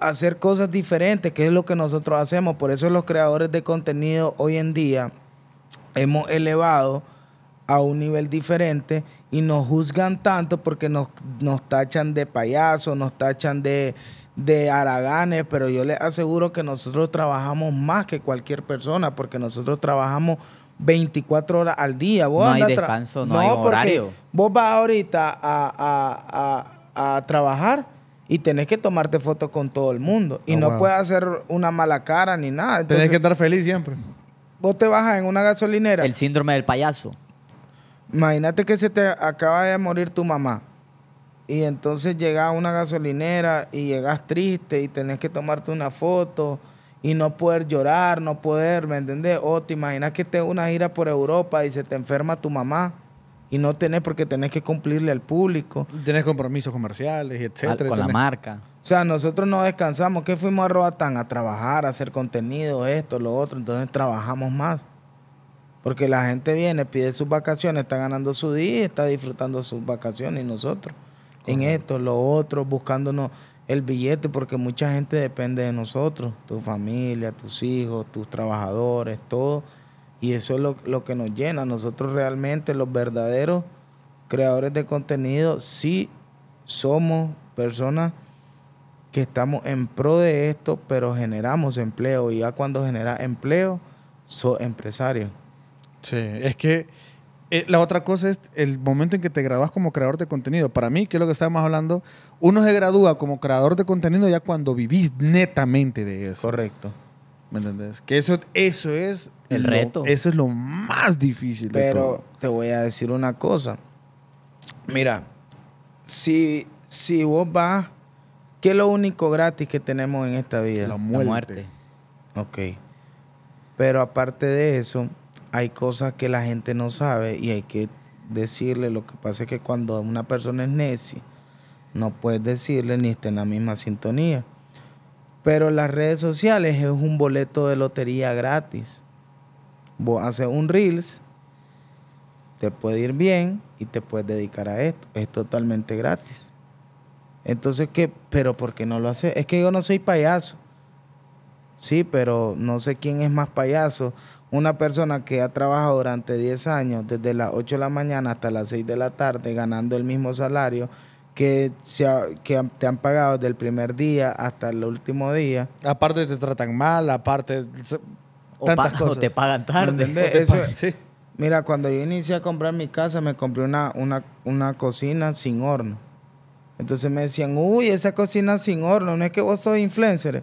hacer cosas diferentes, que es lo que nosotros hacemos. Por eso los creadores de contenido hoy en día hemos elevado a un nivel diferente y nos juzgan tanto porque nos, tachan de payaso, nos tachan de, de araganes, pero yo les aseguro que nosotros trabajamos más que cualquier persona porque nosotros trabajamos 24 horas al día. Vos no hay descanso, no, hay horario. Vos vas ahorita a, trabajar y tenés que tomarte fotos con todo el mundo. Y ah, no puedes hacer una mala cara ni nada. Entonces, tenés que estar feliz siempre. Vos te bajas en una gasolinera. El síndrome del payaso. Imagínate que se te acaba de morir tu mamá. Y entonces llegas a una gasolinera y llegas triste y tenés que tomarte una foto y no poder llorar, no poder, ¿me entiendes? O te imaginas que te una gira por Europa y se te enferma tu mamá y no tenés porque tenés que cumplirle al público. Tenés compromisos comerciales, etcétera. Con la marca. O sea, nosotros no descansamos. ¿Qué fuimos a Roatán? A trabajar, a hacer contenido, esto, lo otro. Entonces trabajamos más. Porque la gente viene, pide sus vacaciones, está ganando su día, está disfrutando sus vacaciones y nosotros. En esto, lo otro, buscándonos el billete porque mucha gente depende de nosotros, tu familia, tus hijos, tus trabajadores, todo. Y eso es lo, que nos llena. Nosotros realmente los verdaderos creadores de contenido sí somos personas que estamos en pro de esto, pero generamos empleo. Y ya cuando generas empleo, sos empresario. Sí, es que eh, la otra cosa es el momento en que te gradúas como creador de contenido. Para mí, que es lo que estábamos hablando, uno se gradúa como creador de contenido ya cuando vivís netamente de eso. Correcto. ¿Me entendés? Que eso, eso es el reto. Eso es lo más difícil. Pero de todo. te voy a decir una cosa. Mira, si, si vos vas, ¿qué es lo único gratis que tenemos en esta vida? La muerte. La muerte. Ok. Pero aparte de eso, hay cosas que la gente no sabe y hay que decirle. Lo que pasa es que cuando una persona es necia, no puedes decirle ni está en la misma sintonía. Pero las redes sociales es un boleto de lotería gratis. Vos haces un Reels, te puede ir bien y te puedes dedicar a esto. Es totalmente gratis. Entonces, ¿qué? ¿Pero por qué no lo haces? Es que yo no soy payaso. Sí, pero no sé quién es más payaso. Una persona que ha trabajado durante 10 años, desde las 8 de la mañana hasta las 6 de la tarde, ganando el mismo salario que, que te han pagado desde el primer día hasta el último día. Aparte te tratan mal, aparte... te pagan tarde. sí. Mira, cuando yo inicié a comprar mi casa, me compré una, una, una cocina sin horno. Entonces me decían, uy, esa cocina sin horno, no es que vos sos influencer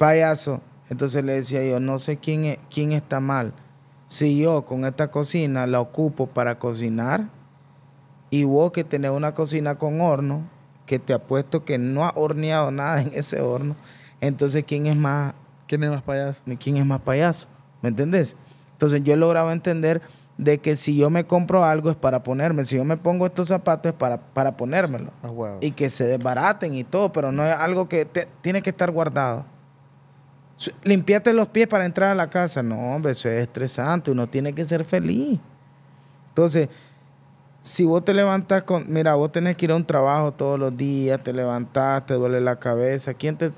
payaso. Entonces le decía yo, no sé quién, e-, quién está mal. Si yo con esta cocina la ocupo para cocinar y vos que tenés una cocina con horno, que te apuesto que no ha horneado nada en ese horno, entonces ¿quién es más? ¿Quién es más payaso? ¿Quién es más payaso? ¿Me entendés? Entonces yo lograba entender de que si yo me compro algo es para ponerme, si yo me pongo estos zapatos es para, para ponérmelo. Ah, y que se desbaraten y todo, pero no es algo que tiene que estar guardado. Limpiate los pies para entrar a la casa. No, hombre, eso es estresante. Uno tiene que ser feliz. Entonces, si vos te levantas con. Mira, vos tenés que ir a un trabajo todos los días, te levantás, te duele la cabeza. ¿Quién te.?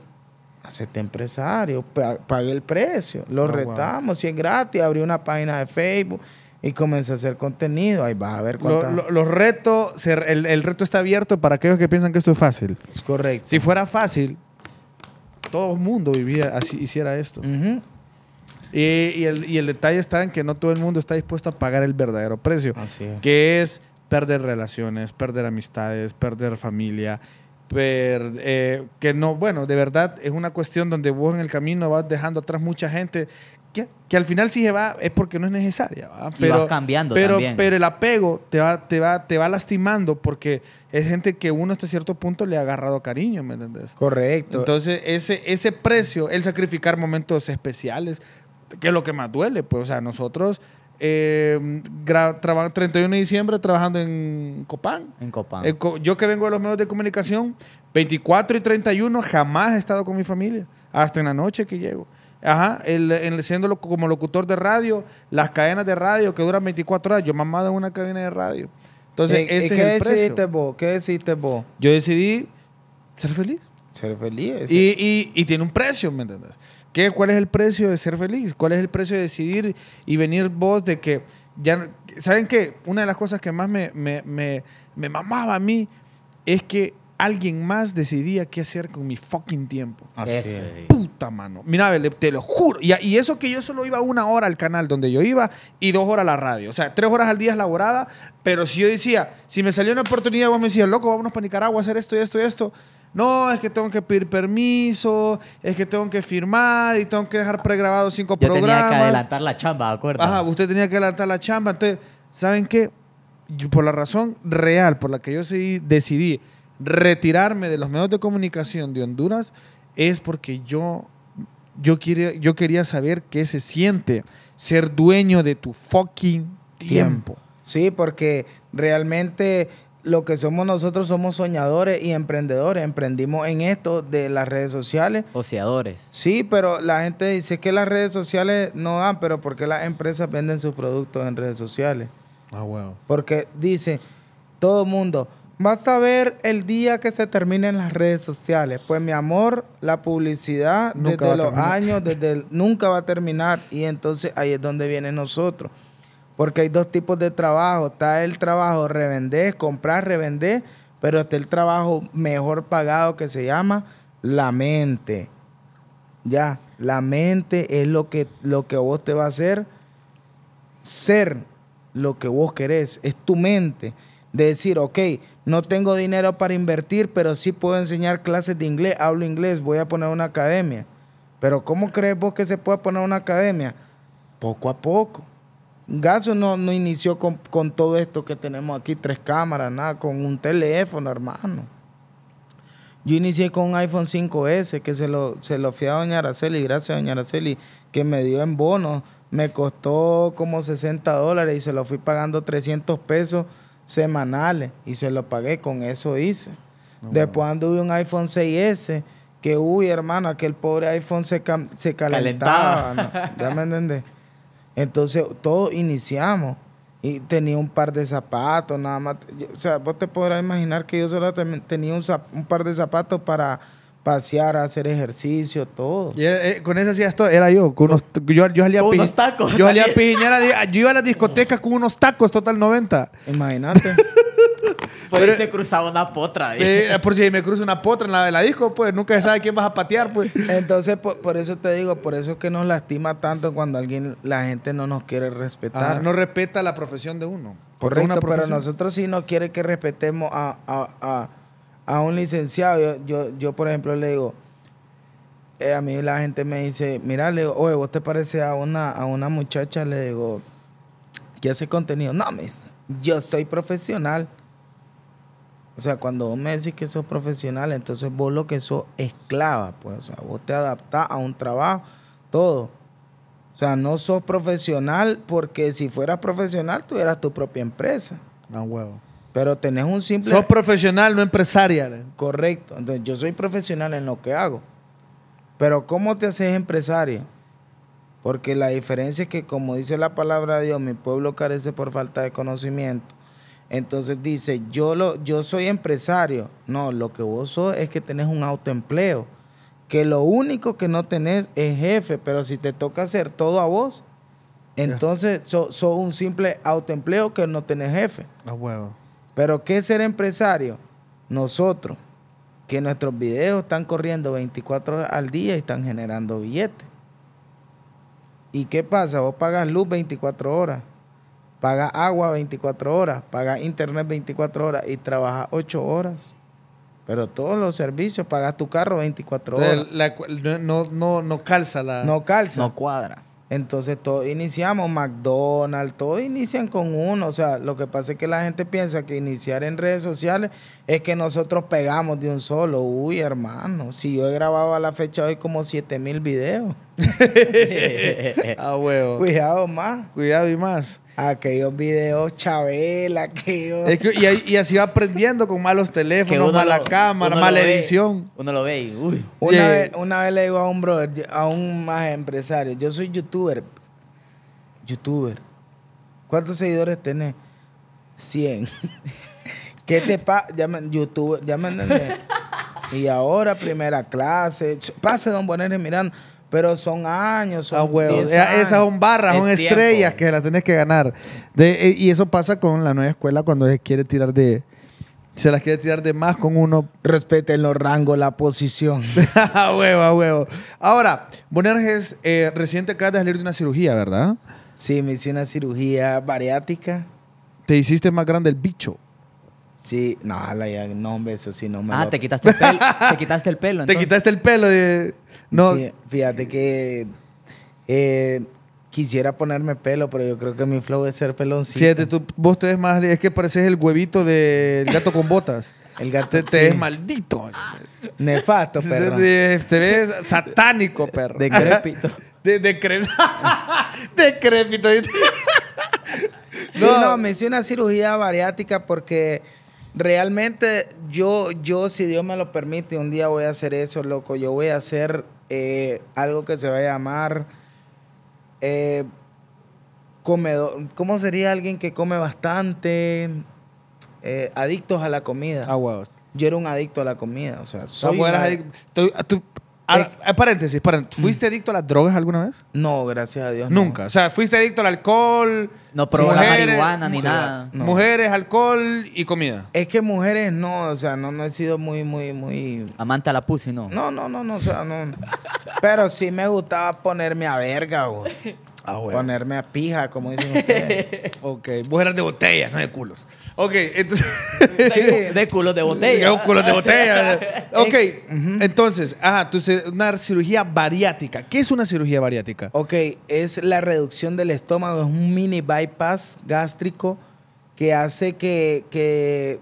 Hacete empresario, pague el precio. Lo oh, retamos. y Si es gratis, abrí una página de Facebook y comencé a hacer contenido. Ahí vas a ver cuánto... Los retos, el, el reto está abierto para aquellos que piensan que esto es fácil. Es correcto. Si fuera fácil, todo el mundo vivía, así, hiciera esto. y, el, detalle está en que no todo el mundo está dispuesto a pagar el verdadero precio, que es perder relaciones, perder amistades, perder familia. Eh, que no, bueno, de verdad es una cuestión donde vos en el camino vas dejando atrás mucha gente que, al final si se va es porque no es necesaria. Pero, cambiando pero, Pero el apego te va, te, va, te va lastimando porque es gente que uno hasta cierto punto le ha agarrado cariño, ¿me entendés? Correcto. Entonces, ese, ese precio, el sacrificar momentos especiales, que es lo que más duele, pues, o sea, nosotros, eh, em, 31 de diciembre trabajando en Copán. En Copán. Eh, yo que vengo de los medios de comunicación, 24 y 31 jamás he estado con mi familia, hasta en la noche que llego. Ajá, el, siendo como locutor de radio, las cadenas de radio que duran 24 horas, yo mamado en una cadena de radio. Entonces, eh, eh, ese es el vos? ¿Qué decidiste vos? Yo decidí ser feliz. Ser feliz. Y, y, tiene un precio, ¿me entiendes? ¿Cuál es el precio de ser feliz? ¿Cuál es el precio de decidir y venir vos de que ya... ¿Saben qué? Una de las cosas que más me, me mamaba a mí es que alguien más decidía qué hacer con mi fucking tiempo. Así Puta mano. Mira, te lo juro. Y, eso que yo solo iba una hora al canal donde yo iba y dos horas a la radio. O sea, tres horas al día es laborada. Pero si yo decía, si me salió una oportunidad, vos me decías, loco, vámonos para Nicaragua a hacer esto y esto y esto. No, es que tengo que pedir permiso, es que tengo que firmar y tengo que dejar pregrabados cinco Yo programas. Tenía que adelantar la chamba, ¿de acuerdo? Ajá, usted tenía que adelantar la chamba. Entonces, ¿saben qué? por la razón real por la que yo decidí retirarme de los medios de comunicación de Honduras es porque yo, yo, quería, yo quería saber qué se siente ser dueño de tu fucking tiempo. Sí, porque realmente lo que somos nosotros somos soñadores y emprendedores. Emprendimos en esto de las redes sociales. Oseadores. Sí, pero la gente dice que las redes sociales no dan, pero ¿por qué las empresas venden sus productos en redes sociales? Ah, bueno. Porque dice todo mundo, Vas a ver el día que se terminen las redes sociales. Pues mi amor, la publicidad desde los años, desde nunca va a terminar. Y entonces ahí es donde viene nosotros. Porque hay dos tipos de trabajo. Está el trabajo revender, comprar, revender, pero está el trabajo mejor pagado que se llama la mente. Ya, la mente es lo que, lo que vos te va a hacer ser lo que vos querés. Es tu mente de decir, ok, no tengo dinero para invertir, pero sí puedo enseñar clases de inglés, hablo inglés, voy a poner una academia. Pero ¿cómo crees vos que se puede poner una academia? Poco a poco. Gaso no, no inició con, todo esto que tenemos aquí, tres cámaras, nada, con un teléfono, hermano. Yo inicié con un iPhone 5S que se lo, se lo fui a Doña Araceli, gracias Doña Araceli, que me dio en bono. Me costó como 60 dólares y se lo fui pagando 300 pesos semanales y se lo pagué, con eso hice. Después anduve un iPhone 6S que, uy, hermano, aquel pobre iPhone se, calentaba. ¿Ya me entendés? Entonces, todos iniciamos. Y tenía un par de zapatos, nada más. O sea, vos te podrás imaginar que yo solo tenía un par de zapatos para pasear, hacer ejercicio, todo. Eh, con eso hacía esto, era yo. Con unos, yo, yo salía Yo iba a las discotecas con unos tacos total 90. Imagínate. por se cruzaba una potra. Eh, por si me cruza una potra en la, de la disco, pues nunca se sabe quién vas a patear, pues. Entonces, por, eso te digo, por eso es que nos lastima tanto cuando alguien, la gente no nos quiere respetar. Ah, no respeta la profesión de uno. Correcto, pero nosotros sí nos quiere que respetemos a a un licenciado, yo, yo, por ejemplo le digo, eh, a mí la gente me dice, mira, le digo, oye, ¿vos te parece a una, a una muchacha? Le digo, que hace contenido. No, yo soy profesional. O sea, cuando vos me decís que sos profesional, entonces vos lo que sos esclava, pues, o sea, vos te adaptás a un trabajo, todo. O sea, no sos profesional porque si fueras profesional, tuvieras tu propia empresa. No huevo. Pero tenés un simple... Sos profesional, no empresaria. Correcto. Entonces, yo soy profesional en lo que hago. Pero ¿cómo te haces empresario? Porque la diferencia es que, como dice la palabra de Dios, mi pueblo carece por falta de conocimiento. Entonces dice, yo, lo, yo soy empresario. No, lo que vos sos es que tenés un autoempleo. Que lo único que no tenés es jefe, pero si te toca hacer todo a vos, entonces sos un simple autoempleo que no tenés jefe. A huevo. Pero ¿qué ser empresario? Nosotros, que nuestros videos están corriendo 24 horas al día y están generando billetes. ¿Y qué pasa? Vos pagas luz 24 horas, pagas agua 24 horas, pagas internet 24 horas y trabajas 8 horas. Pero todos los servicios, pagas tu carro 24 horas. no, no, no calza la... No calza. No cuadra. Entonces todos iniciamos, McDonald's, todos inician con uno. O sea, lo que pasa es que la gente piensa que iniciar en redes sociales es que nosotros pegamos de un solo. Uy, hermano, si yo he grabado a la fecha hoy como 7 mil videos. ah, huevo. Cuidado más. Cuidado y más aquellos videos Chabela, aquellos... que, y, y así va aprendiendo con malos teléfonos, mala cámara, mala edición. uno lo ve y, uy. Una, vez, le digo a un brother, a un más empresario, yo soy youtuber. Youtuber. ¿Cuántos seguidores tenés? 100. ¿Qué te pasa? Ya youtuber, ya me Y ahora primera clase. Pase, don poneres mirando. Pero son años, son ah, huevos. Eh, esas son barras, son estrellas que las tienes que ganar. Eh, y eso pasa con la nueva escuela cuando se quiere tirar de. Se las quiere tirar de más con uno. Respeten los rangos, la posición. A huevo, a huevo. Ahora, Bonerges, eh, reciente acabas de salir de una cirugía, ¿verdad? Sí, me hice una cirugía bariátrica. ¿Te hiciste más grande el bicho? Sí, no, la, no, eso sí, no me. Ah, te, quitaste el pelo, te quitaste el pelo. Entonces? Te quitaste el pelo. de. Eh. No. Fíjate que eh, quisiera ponerme pelo, pero yo creo que mi flow es ser peloncito. Sí, tú, vos te ves más. Es que pareces el huevito del gato con botas. El gato te, es maldito. Nefasto, perro. Te, te, ves satánico, perro. Decrépito. De, decrépito. decrépito. no. Sí, no, me hice una cirugía bariátrica porque Realmente yo, yo, si Dios me lo permite, un día voy a hacer eso, loco. Yo voy a hacer eh, algo que se va a llamar eh, comedor. ¿Cómo sería alguien que come bastante? Eh, adictos a la comida. Ah, Yo era un adicto a la comida, o sea, soy eh, paréntesis, mm. ¿fuiste adicto a las drogas alguna vez? No, gracias a Dios. Nunca. O sea, fuiste adicto al alcohol. No probó la marihuana ni nada. Mujeres, alcohol y comida. Es que mujeres no, o sea, no, no he sido muy, muy, muy. Amante a la pussy, no. No, no, no, no, o sea, no. Pero sí me gustaba ponerme a verga, vos. Ah, Ponerme a pija, como dicen ustedes. ok, mujeres de botellas, no de culos. Ok, entonces. de, culos de botella. De culos de botella. ok, entonces, una cirugía bariática. ¿Qué es una cirugía bariática? Ok, es la reducción del estómago, es un mini bypass gástrico que hace que,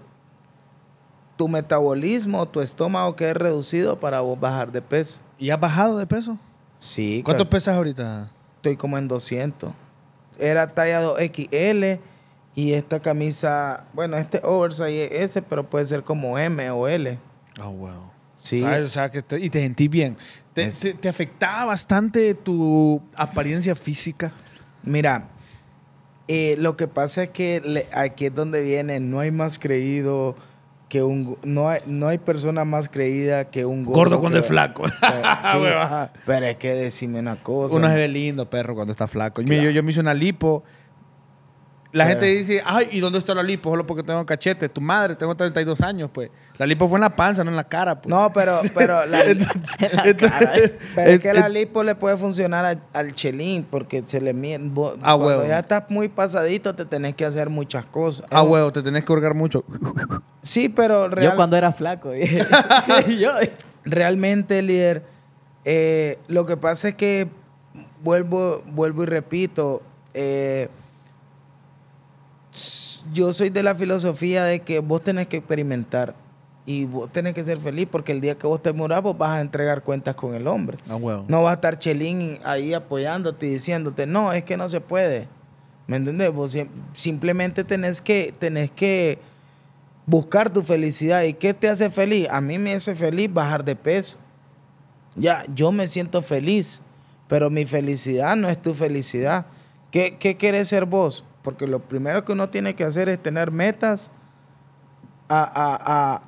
tu metabolismo, tu estómago quede reducido para bajar de peso. ¿Y has bajado de peso? Sí. ¿Cuánto pesas ahorita? estoy como en 200. Era talla 2XL y esta camisa, bueno, este oversize es S, pero puede ser como M o L. Oh, wow. Sí. Ah, o sea, que y te sentí bien. Te, afectaba bastante tu apariencia física? Mira, eh, lo que pasa es que aquí es donde viene, no hay más creído, que un no hay, no hay persona más creída que un gordo. Gordo cuando es flaco. Ah, Pero, es que decime una cosa. Uno se ve lindo, perro, cuando está flaco. Yo, yo, me hice una lipo la gente eh. dice, ay, ¿y dónde está la lipo? Solo porque tengo cachete. Tu madre, tengo 32 años, pues. La lipo fue en la panza, no en la cara, pues. No, pero, pero, la, eh, pero es que la eh, lipo le puede funcionar al, chelín porque se le mide. ah, cuando ya estás muy pasadito, te tenés que hacer muchas cosas. Ah, huevo, te tenés que hurgar mucho. sí, pero Yo cuando era flaco. yo. Realmente, líder, lo que pasa es que vuelvo, vuelvo y repito yo soy de la filosofía de que vos tenés que experimentar y vos tenés que ser feliz porque el día que vos te mueras vos vas a entregar cuentas con el hombre. Ah, no va a estar Chelín ahí apoyándote y diciéndote, no, es que no se puede. ¿Me entiendes? Vos simplemente tenés que, tenés que buscar tu felicidad. ¿Y qué te hace feliz? A mí me hace feliz bajar de peso. Ya, yo me siento feliz, pero mi felicidad no es tu felicidad. ¿Qué, qué querés ser vos? Porque lo primero que uno tiene que hacer es tener metas a,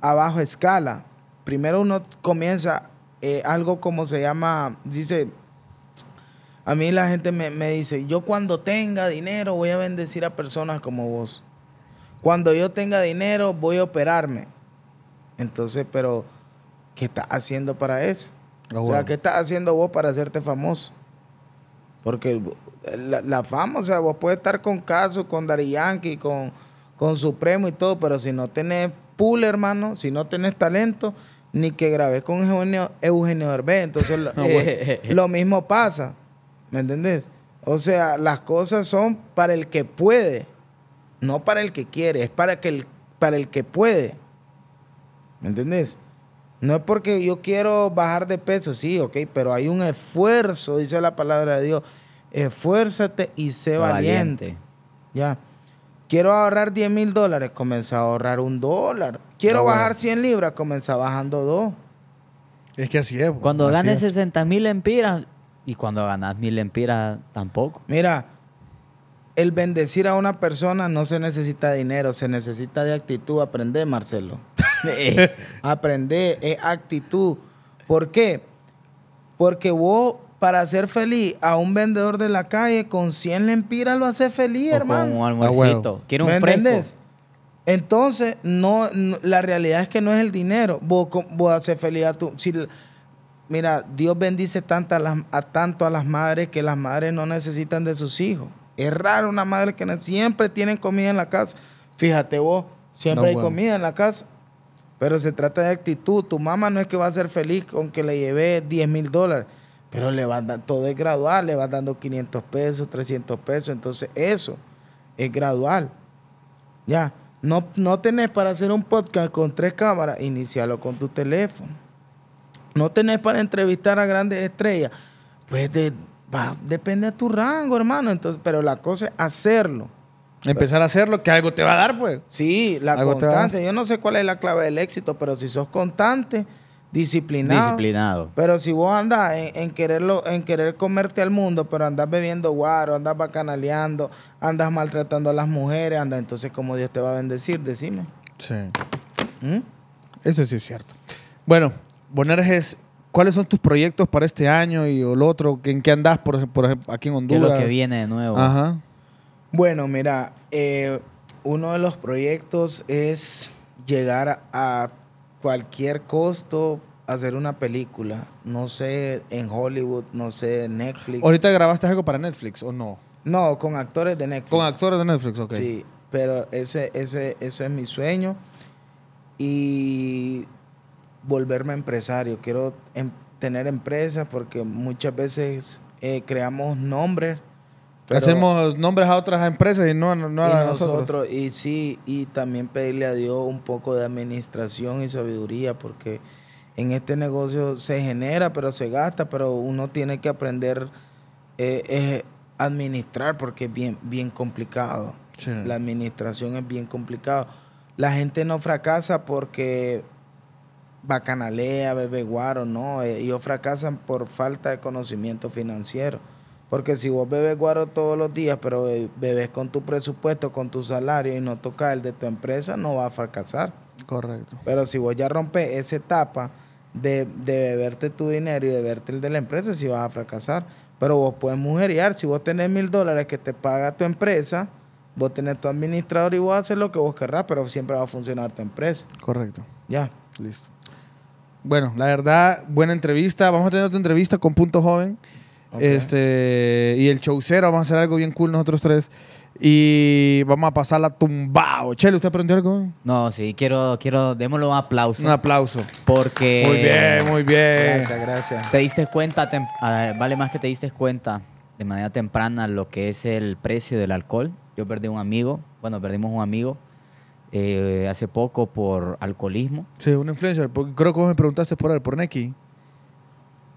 a, bajo escala. Primero uno comienza eh, algo como se llama, dice, a mí la gente me, dice, yo cuando tenga dinero voy a bendecir a personas como vos. Cuando yo tenga dinero voy a operarme. Entonces, pero, ¿qué estás haciendo para eso? Ah, o sea, ¿qué estás haciendo vos para hacerte famoso? Porque la, fama, o sea, vos puedes estar con Caso, con Dari Yankee, con, con Supremo y todo, pero si no tenés pool, hermano, si no tenés talento, ni que grabes con Eugenio, Eugenio Entonces, lo, mismo pasa, ¿me entendés? O sea, las cosas son para el que puede, no para el que quiere, es para, que el, para el que puede, ¿me entendés? No es porque yo quiero bajar de peso, sí, ok, pero hay un esfuerzo, dice la palabra de Dios esfuérzate y sé valiente. Ya. Quiero ahorrar 10 mil dólares, comienza a ahorrar un dólar. Quiero bajar 100 libras, comienza bajando dos. Es que así es. Pues. Cuando ganes 60 mil empiras y cuando ganas mil empiras tampoco. Mira, el bendecir a una persona no se necesita dinero, se necesita de actitud. Aprende, Marcelo. Eh. Aprende, es actitud. ¿Por qué? Porque vos para hacer feliz a un vendedor de la calle con 100 lempiras lo hace feliz, hermano. Con un ah, Entonces, no, la realidad es que no es el dinero. Vos, vos haces feliz a tu. Si, mira, Dios bendice tanto a, las, tanto a las madres que las madres no necesitan de sus hijos. Es raro una madre que siempre tienen comida en la casa. Fíjate vos, siempre hay comida en la casa. Pero se trata de actitud. Tu mamá no es que va a ser feliz con que le lleve 10 mil dólares. Pero le todo es gradual, le vas dando 500 pesos, 300 pesos, entonces eso es gradual. Ya, no, no tenés para hacer un podcast con tres cámaras, inicialo con tu teléfono. No tenés para entrevistar a grandes estrellas, pues depende de tu rango, hermano. Entonces, pero la cosa es hacerlo. Empezar a hacerlo, que algo te va a dar, pues. Sí, la constancia. Yo no sé cuál es la clave del éxito, pero si sos constante, disciplinado. Disciplinado. Pero si vos andas en, quererlo, en querer comerte al mundo, pero andas bebiendo guaro, andas bacanaleando, andas maltratando a las mujeres, anda entonces como Dios te va a bendecir, decime. Sí. ¿Mm? Eso sí es cierto. Bueno, Bonerges, ¿cuáles son tus proyectos para este año y el otro? ¿En qué andás, por ejemplo, aquí en Honduras? lo que viene de nuevo? Ajá. Bueno, mira, eh, uno de los proyectos es llegar a cualquier costo hacer una película, no sé, en Hollywood, no sé, Netflix. ¿Ahorita grabaste algo para Netflix o no? No, con actores de Netflix. Con actores de Netflix, ok. Sí, pero ese, ese, ese es mi sueño. Y volverme empresario. Quiero em, tener empresa porque muchas veces eh, creamos nombres Hacemos nombres a otras empresas y no, a a nosotros. Y sí, y también pedirle a Dios un poco de administración y sabiduría, porque en este negocio se genera, pero se gasta, pero uno tiene que aprender eh, administrar porque es bien, bien complicado. La administración es bien complicado. La gente no fracasa porque bacanalea, bebe guaro, no. Ellos fracasan por falta de conocimiento financiero porque si vos bebes guaro todos los días, pero bebes con tu presupuesto, con tu salario y no toca el de tu empresa, no vas a fracasar. Correcto. Pero si vos ya rompes esa etapa de, beberte tu dinero y de beberte el de la empresa, sí vas a fracasar. Pero vos puedes mujeriar. Si vos tenés mil dólares que te paga tu empresa, vos tenés tu administrador y vos haces lo que vos querrás, pero siempre va a funcionar tu empresa. Correcto. Ya. Listo. Bueno, la verdad, buena entrevista. Vamos a tener otra entrevista con Punto Joven. Este, y el showcero, vamos a hacer algo bien cool nosotros tres. Y vamos a pasarla tumbado. Chele, ¿usted aprendió algo? No, sí, quiero, quiero, démosle un aplauso. Un aplauso. Porque. Muy bien, muy bien. Gracias, gracias. Te diste cuenta, vale más que te diste cuenta de manera temprana lo que es el precio del alcohol. Yo perdí un amigo, bueno, perdimos un amigo eh, hace poco por alcoholismo. Sí, un influencer. Creo que vos me preguntaste por él, por Neki.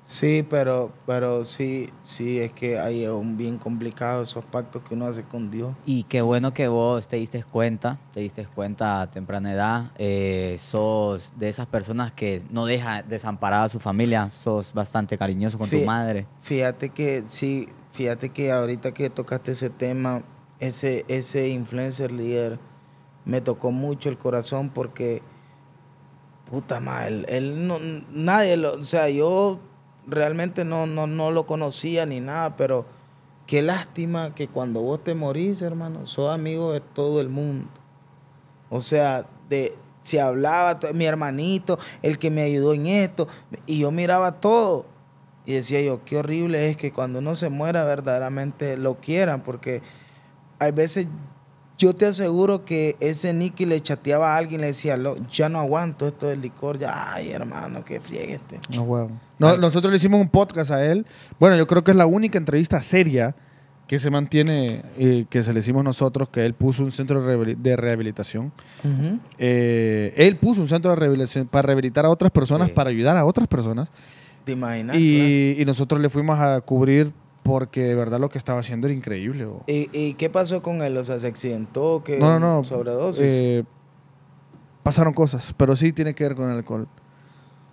Sí, pero, pero sí, sí, es que hay un bien complicado esos pactos que uno hace con Dios. Y qué bueno que vos te diste cuenta, te diste cuenta a temprana edad, eh, sos de esas personas que no deja desamparada a su familia, sos bastante cariñoso con tu madre. Fíjate que, sí, fíjate que ahorita que tocaste ese tema, ese, ese influencer líder me tocó mucho el corazón porque, puta madre, él, él no, nadie lo, o sea, yo realmente no, no, no lo conocía ni nada, pero qué lástima que cuando vos te morís, hermano, sos amigo de todo el mundo. O sea, de, se hablaba, mi hermanito, el que me ayudó en esto, y yo miraba todo. Y decía yo, qué horrible es que cuando uno se muera verdaderamente lo quieran, porque hay veces yo te aseguro que ese Nicky le chateaba a alguien, le decía, ya no aguanto esto del licor, ya, ay hermano, que este. No huevo nosotros le hicimos un podcast a él. Bueno, yo creo que es la única entrevista seria que se mantiene, eh, que se le hicimos nosotros, que él puso un centro de rehabilitación. Eh, él puso un centro de rehabilitación para rehabilitar a otras personas, para ayudar a otras personas. ¿Te imaginas? Y, nosotros le fuimos a cubrir porque de verdad lo que estaba haciendo era increíble. ¿Y, qué pasó con él? O sea, ¿se accidentó? Que no, ¿Sobredosis? Eh, pasaron cosas, pero sí tiene que ver con el alcohol.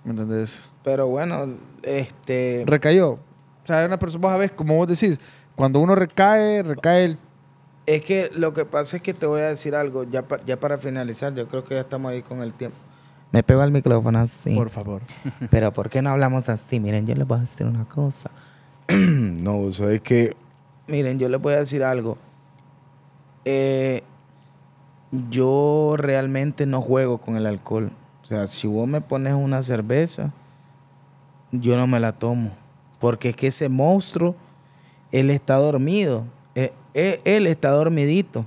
¿Me entendés? Pero bueno, este... Recayó. O sea, una persona, vos sabés, como vos decís, cuando uno recae, recae el... Es que lo que pasa es que te voy a decir algo, ya, ya para finalizar, yo creo que ya estamos ahí con el tiempo. Me pego el micrófono así. Por favor. Pero ¿por qué no hablamos así? Miren, yo les voy a decir una cosa. no, o sea, es que... Miren, yo les voy a decir algo. Eh, yo realmente no juego con el alcohol. O sea, si vos me pones una cerveza yo no me la tomo. Porque es que ese monstruo, él está dormido. E, e, él, está dormidito.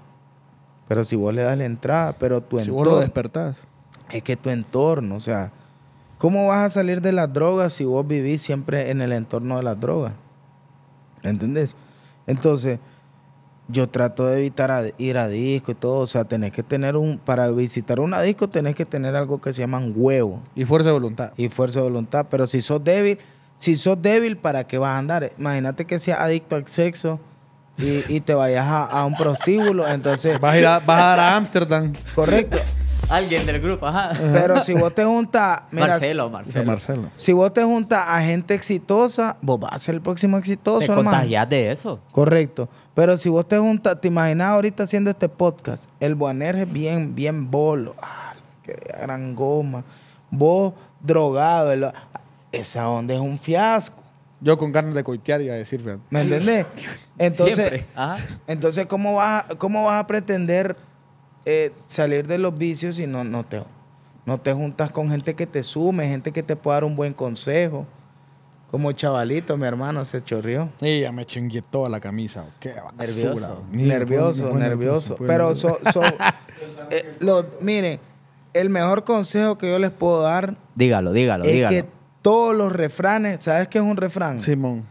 Pero si vos le das la entrada, pero tu entorno. Si vos lo despertás. Es que tu entorno, o sea, ¿cómo vas a salir de las drogas si vos vivís siempre en el entorno de las drogas? ¿Entendés? Entonces, yo trato de evitar ir a disco y todo. O sea, tenés que tener un. Para visitar una disco, tenés que tener algo que se llaman huevo. Y fuerza de voluntad. Y fuerza de voluntad. Pero si sos débil, si sos débil, ¿para qué vas a andar? Imagínate que seas adicto al sexo. Y, te vayas a, un prostíbulo, entonces... Vas a, ir a, vas a dar a Ámsterdam. Correcto. Alguien del grupo, ajá. Pero si vos te juntas. Marcelo, Marcelo. Si vos te juntas a gente exitosa, vos vas a ser el próximo exitoso. Te de eso. Correcto. Pero si vos te juntas, te imaginas ahorita haciendo este podcast, el Buaner es bien, bien bolo, ah, gran goma, vos drogado, esa onda es un fiasco. Yo con ganas de coitear y a decir, ¿me entendés? Entonces, entonces ¿cómo, vas, ¿cómo vas a pretender eh, salir de los vicios si no, no, te, no te juntas con gente que te sume, gente que te pueda dar un buen consejo? Como chavalito, mi hermano se chorrió. Y ya me chingué toda la camisa. Qué Nervioso, nervioso. Pero so, mire, el mejor consejo que yo les puedo dar. Dígalo, dígalo, es que todos los refranes, ¿sabes qué es un refrán? Simón.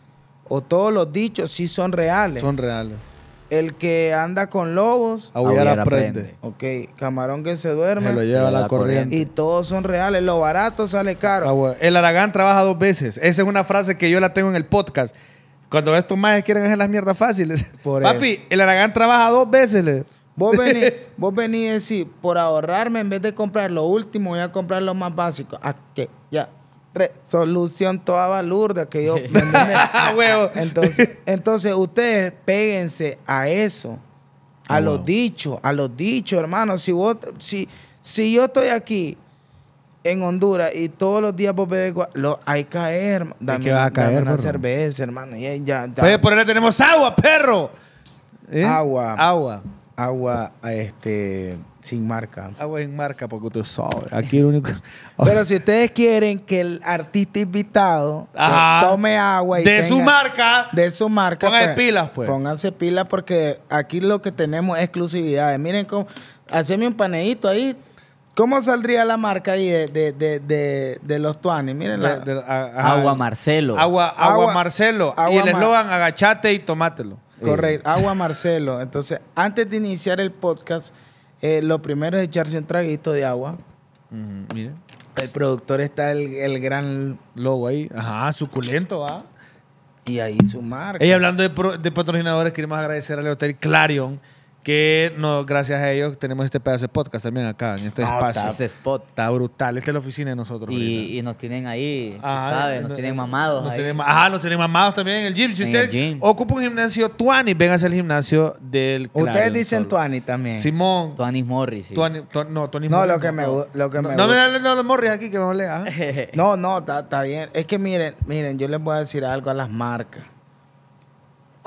O todos los dichos sí son reales. Son reales. El que anda con lobos, la aprende. Ok, camarón que se duerme, se lo lleva la, corriente. Y todos son reales, lo barato sale caro. Ah, el Aragán trabaja dos veces. Esa es una frase que yo la tengo en el podcast. Cuando estos más quieren hacer las mierdas fáciles. Papi, el Aragán trabaja dos veces. Vos venís, vos venís y decís, por ahorrarme, en vez de comprar lo último, voy a comprar lo más básico. ¿A ah, qué? Ya, Solución toda balurda que yo. entonces, entonces, ustedes péguense a eso, a ah, lo dicho a los dicho hermano. Si, vos, si, si yo estoy aquí en Honduras y todos los días vos bebés lo hay caer, que va a caer, dame una cerveza, hermano. Pues, por ahí tenemos agua, perro. ¿Eh? Agua. Agua. Agua, este. Sin marca. Agua sin marca, porque tú sabes. Aquí el único. Pero si ustedes quieren que el artista invitado eh, tome agua y. De su marca. De su marca. Pónganse pues, pilas, pues. Pónganse pilas, porque aquí lo que tenemos es exclusividades. Miren cómo. Haceme un paneíto ahí. ¿Cómo saldría la marca ahí de, los tuanes? Miren Agua Marcelo. Agua, agua, Marcelo. y el eslogan, agachate y tomátelo. Correcto, Agua Marcelo. Entonces, antes de iniciar el podcast, eh, lo primero es echarse un traguito de agua. miren El productor está el, gran logo ahí. Ajá, suculento, ¿va? ¿ah? Y ahí su marca. Y hablando de, de patrocinadores, queremos agradecer al Hotel Clarion que no, gracias a ellos tenemos este pedazo de podcast también acá, en este no, espacio. Está, spot. está brutal, esta es la oficina de nosotros. Y, y nos tienen ahí, ah, ¿sabes? Nos, tienen mamados. ahí. nos tienen mamados también en el gym. Si usted ocupa un gimnasio Tuani, hacer el gimnasio del Ustedes dicen Tuani también. Simón. Tuanis Morris. Sí. Tuani, tu, no, no, Lo que me, lo que no, me no, me de los Morris aquí, que me olea. no, no, está bien. Es que miren, miren, yo les voy a decir algo a las marcas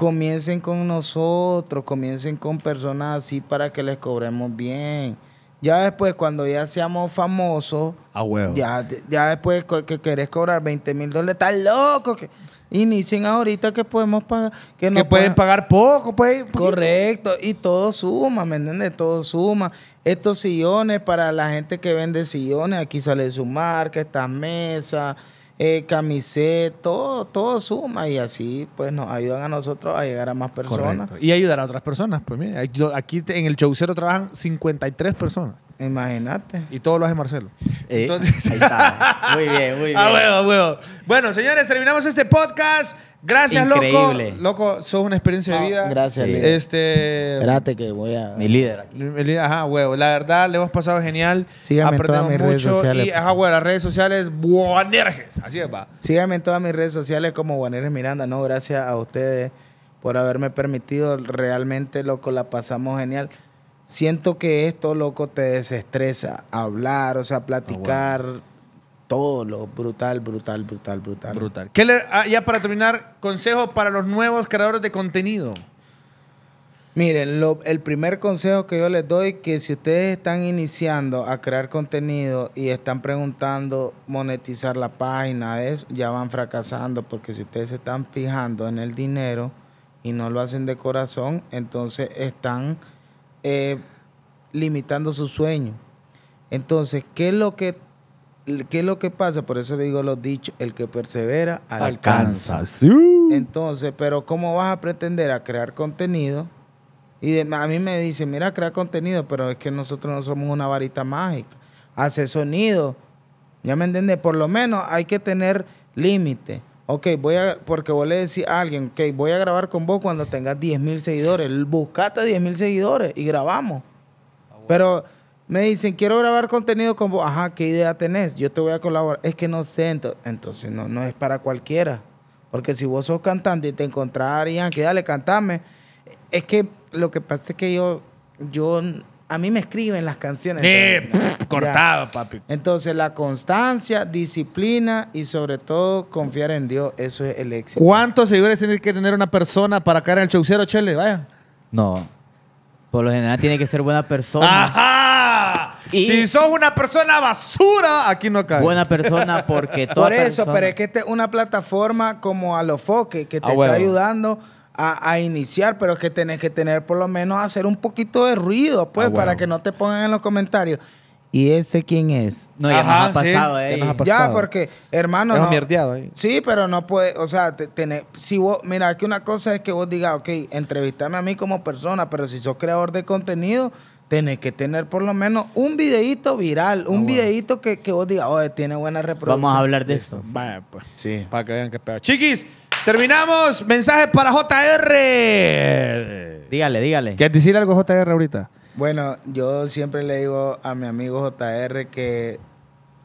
comiencen con nosotros, comiencen con personas así para que les cobremos bien. Ya después, cuando ya seamos famosos, ya, después que querés cobrar 20 mil dólares, estás loco. Que inicien ahorita que podemos pagar. Que, que pueden pagar, poco, pues. Correcto, y todo suma, ¿me entiendes? Todo suma. Estos sillones para la gente que vende sillones, aquí sale su marca, estas mesas eh, camiseta, todo, todo suma y así pues nos ayudan a nosotros a llegar a más personas. Y ayudar a otras personas. Pues mira, aquí en el Chaucero trabajan 53 personas. Imagínate. Y todo lo hace Marcelo. Eh, muy bien, muy bien. a Bueno, señores, terminamos este podcast. Gracias, loco. Loco, sos una experiencia de vida. Gracias, líder. Este. Espérate que voy a. Mi líder ajá, huevo. La verdad, le hemos pasado genial. Síganme en todas mis redes sociales. ajá, huevo, las redes sociales, Buanerges. Así es, va. Síganme en todas mis redes sociales como Buanerges Miranda. No, gracias a ustedes por haberme permitido. Realmente, loco, la pasamos genial. Siento que esto, loco, te desestresa. Hablar, o sea, platicar. Ah, todo lo brutal, brutal, brutal, brutal. Brutal. ¿Qué le, ah, ya para terminar, consejo para los nuevos creadores de contenido. Miren, el primer consejo que yo les doy que si ustedes están iniciando a crear contenido y están preguntando monetizar la página, eso, ya van fracasando porque si ustedes se están fijando en el dinero y no lo hacen de corazón, entonces están eh, limitando su sueño. Entonces, ¿qué es lo que ¿Qué es lo que pasa? Por eso digo los dichos, el que persevera alcanza. Entonces, pero ¿cómo vas a pretender a crear contenido? Y a mí me dicen, mira, crea contenido, pero es que nosotros no somos una varita mágica. Hace sonido. ¿Ya me entiendes? Por lo menos hay que tener límite. Ok, voy a, porque vos le decís a alguien, ok, voy a grabar con vos cuando tengas 10 mil seguidores. Buscate 10 mil seguidores y grabamos. Pero me dicen, quiero grabar contenido con vos. Ajá, ¿qué idea tenés? Yo te voy a colaborar. Es que no sé. Entonces, no, no es para cualquiera. Porque si vos sos cantante y te encontrarían que dale, cantame. Es que lo que pasa es que yo, yo, a mí me escriben las canciones. Sí, cortado, papi. Entonces, la constancia, disciplina y sobre todo confiar en Dios, eso es el éxito. ¿Cuántos seguidores tiene que tener una persona para caer en el chaucero, Chele? Vaya. No. Por lo general tiene que ser buena persona. ¡Ajá! si sos una persona basura, aquí no cae. Buena persona porque toda Por eso, pero es que esta es una plataforma como a los que te ah, está ayudando a, iniciar, pero que tenés que tener por lo menos hacer un poquito de ruido, pues, ah, para que no te pongan en los comentarios. ¿Y este quién es? No, ya nos ha pasado, eh. Ya, porque, hermano. No, Sí, pero no puede. O sea, tenés, si vos. Mira, aquí una cosa es que vos digas, ok, entrevistame a mí como persona, pero si sos creador de contenido Tienes que tener por lo menos un videíto viral, un ah, videíto que, que, vos digas, oye, tiene buena reproducción. Vamos a hablar de esto. pues. Sí. Para que vean qué Chiquis, terminamos. Mensaje para JR. Dígale, dígale. ¿Quieres decir algo JR ahorita? Bueno, yo siempre le digo a mi amigo JR que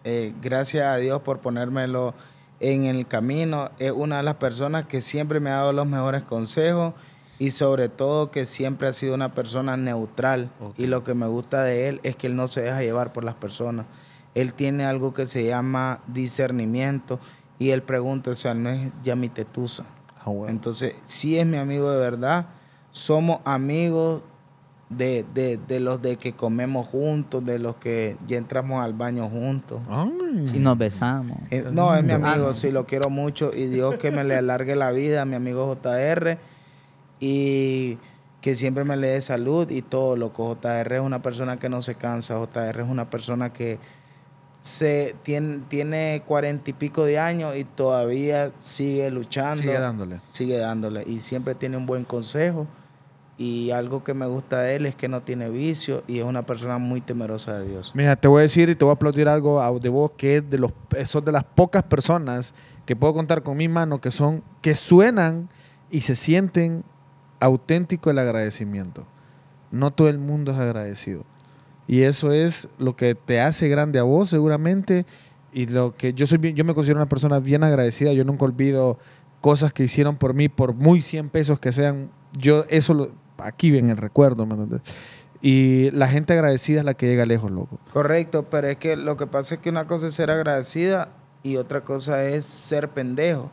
eh, gracias a Dios por ponérmelo en el camino. Es una de las personas que siempre me ha dado los mejores consejos y sobre todo que siempre ha sido una persona neutral y lo que me gusta de él es que él no se deja llevar por las personas. Él tiene algo que se llama discernimiento y él pregunta, o sea, no es ya mi tetusa. Ah, Entonces, si es mi amigo de verdad, somos amigos de, los de que comemos juntos, de los que ya entramos al baño juntos. Y nos besamos. Eh, no, es mi amigo, ah, sí, lo quiero mucho y Dios que me le alargue la vida, mi amigo JR y que siempre me le dé salud y todo, loco. JR es una persona que no se cansa, JR es una persona que se tiene, tiene cuarenta y pico de años y todavía sigue luchando. Sigue dándole. Sigue dándole. Y siempre tiene un buen consejo. Y algo que me gusta de él es que no tiene vicio y es una persona muy temerosa de Dios. Mira, te voy a decir y te voy a aplaudir algo de vos que es de los, son de las pocas personas que puedo contar con mi mano que son, que suenan y se sienten auténtico el agradecimiento. No todo el mundo es agradecido. Y eso es lo que te hace grande a vos seguramente. Y lo que yo soy yo me considero una persona bien agradecida. Yo nunca olvido cosas que hicieron por mí, por muy 100 pesos que sean. Yo eso lo, aquí viene el recuerdo, y la gente agradecida es la que llega lejos, loco. Correcto, pero es que lo que pasa es que una cosa es ser agradecida y otra cosa es ser pendejo.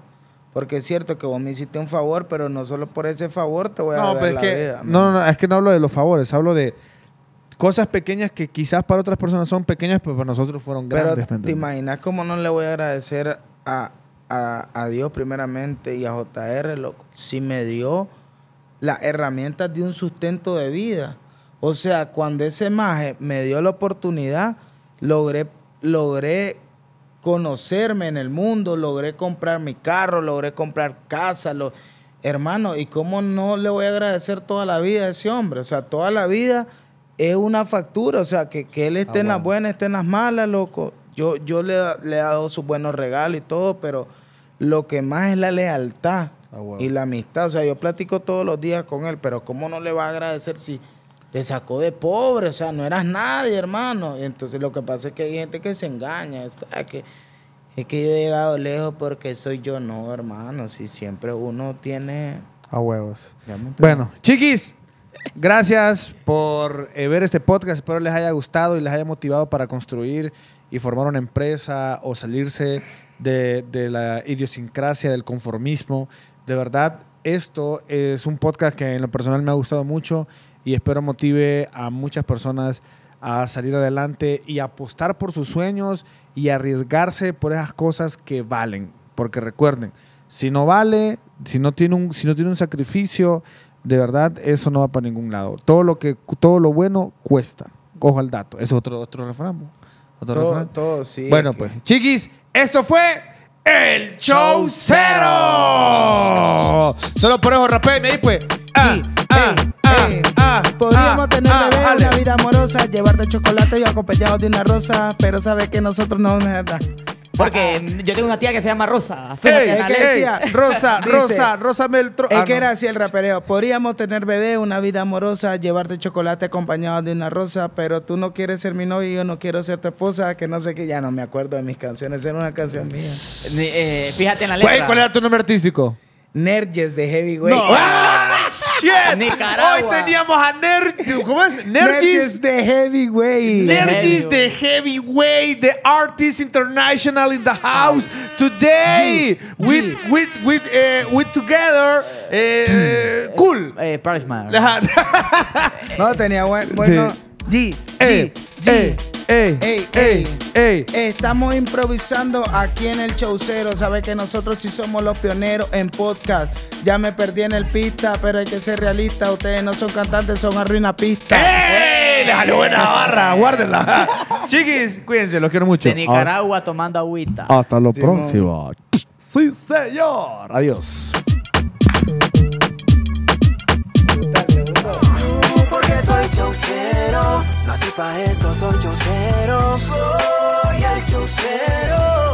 Porque es cierto que vos me hiciste un favor, pero no solo por ese favor te voy a no, dar la No, no, es que no hablo de los favores, hablo de cosas pequeñas que quizás para otras personas son pequeñas, pero para nosotros fueron grandes. Pero te imaginas cómo no le voy a agradecer a, Dios primeramente y a JR, loco, si me dio las herramientas de un sustento de vida. O sea, cuando ese maje me dio la oportunidad, logré, logré conocerme en el mundo, logré comprar mi carro, logré comprar casa, lo... hermano, ¿y cómo no le voy a agradecer toda la vida a ese hombre? O sea, toda la vida es una factura, o sea, que, que él esté en las buenas, esté en las malas, loco. Yo, yo le, he dado sus buenos regalos y todo, pero lo que más es la lealtad ah, y la amistad. O sea, yo platico todos los días con él, pero ¿cómo no le va a agradecer si te sacó de pobre, o sea, no eras nadie, hermano. Entonces lo que pasa es que hay gente que se engaña, es que, es que yo he llegado lejos porque soy yo, no, hermano, si siempre uno tiene... A huevos. Bueno, chiquis, gracias por eh, ver este podcast, espero les haya gustado y les haya motivado para construir y formar una empresa o salirse de, de la idiosincrasia, del conformismo. De verdad, esto es un podcast que en lo personal me ha gustado mucho y espero motive a muchas personas a salir adelante y apostar por sus sueños y arriesgarse por esas cosas que valen. Porque recuerden, si no vale, si no tiene un, si no tiene un sacrificio, de verdad eso no va para ningún lado. Todo lo que, todo lo bueno cuesta. Cojo al dato. Es otro, otro refrán. Bueno, pues, chiquis, esto fue el show cero. Solo por eso rapé y pues. Ah, ah, ah, ah, ah, tener bebé, una vida amorosa, llevarte chocolate y acompañado de una rosa, pero sabes que nosotros no nos verdad. Porque ah. yo tengo una tía que se llama Rosa. Fíjate, Rosa, Rosa, Rosa Meltro. Es ah, que era así el rapereo. Podríamos tener bebé, una vida amorosa, llevarte chocolate acompañado de una rosa, pero tú no quieres ser mi novio y yo no quiero ser tu esposa, que no sé qué. Ya no me acuerdo de mis canciones, era una canción mía. Eh, fíjate en la letra. ¿Cuál, ¿Cuál, era tu nombre artístico? Nerges de Heavyweight. ¡Ah! Hoy teníamos a Nergis ¿cómo es? Nergis de Heavyweight. Nergis de Heavyweight, the Artist International in the house. Today, with, with, with, uh, with together, uh, eh, cool. Eh, No, tenía bueno. G, G, eh, G. Eh. Ey, ey, ey, ey, Estamos improvisando aquí en el showcero. Sabes que nosotros sí somos los pioneros en podcast. Ya me perdí en el pista, pero hay que ser realista. Ustedes no son cantantes, son arruina pista. ¡Ey! ¡Les buena barra! ¡Guárdenla! Chiquis, cuídense, los quiero mucho. De Nicaragua tomando agüita. Hasta lo próximo. Sí, señor. Adiós chaucero, así pa' esto, soy chocero soy el chaucero.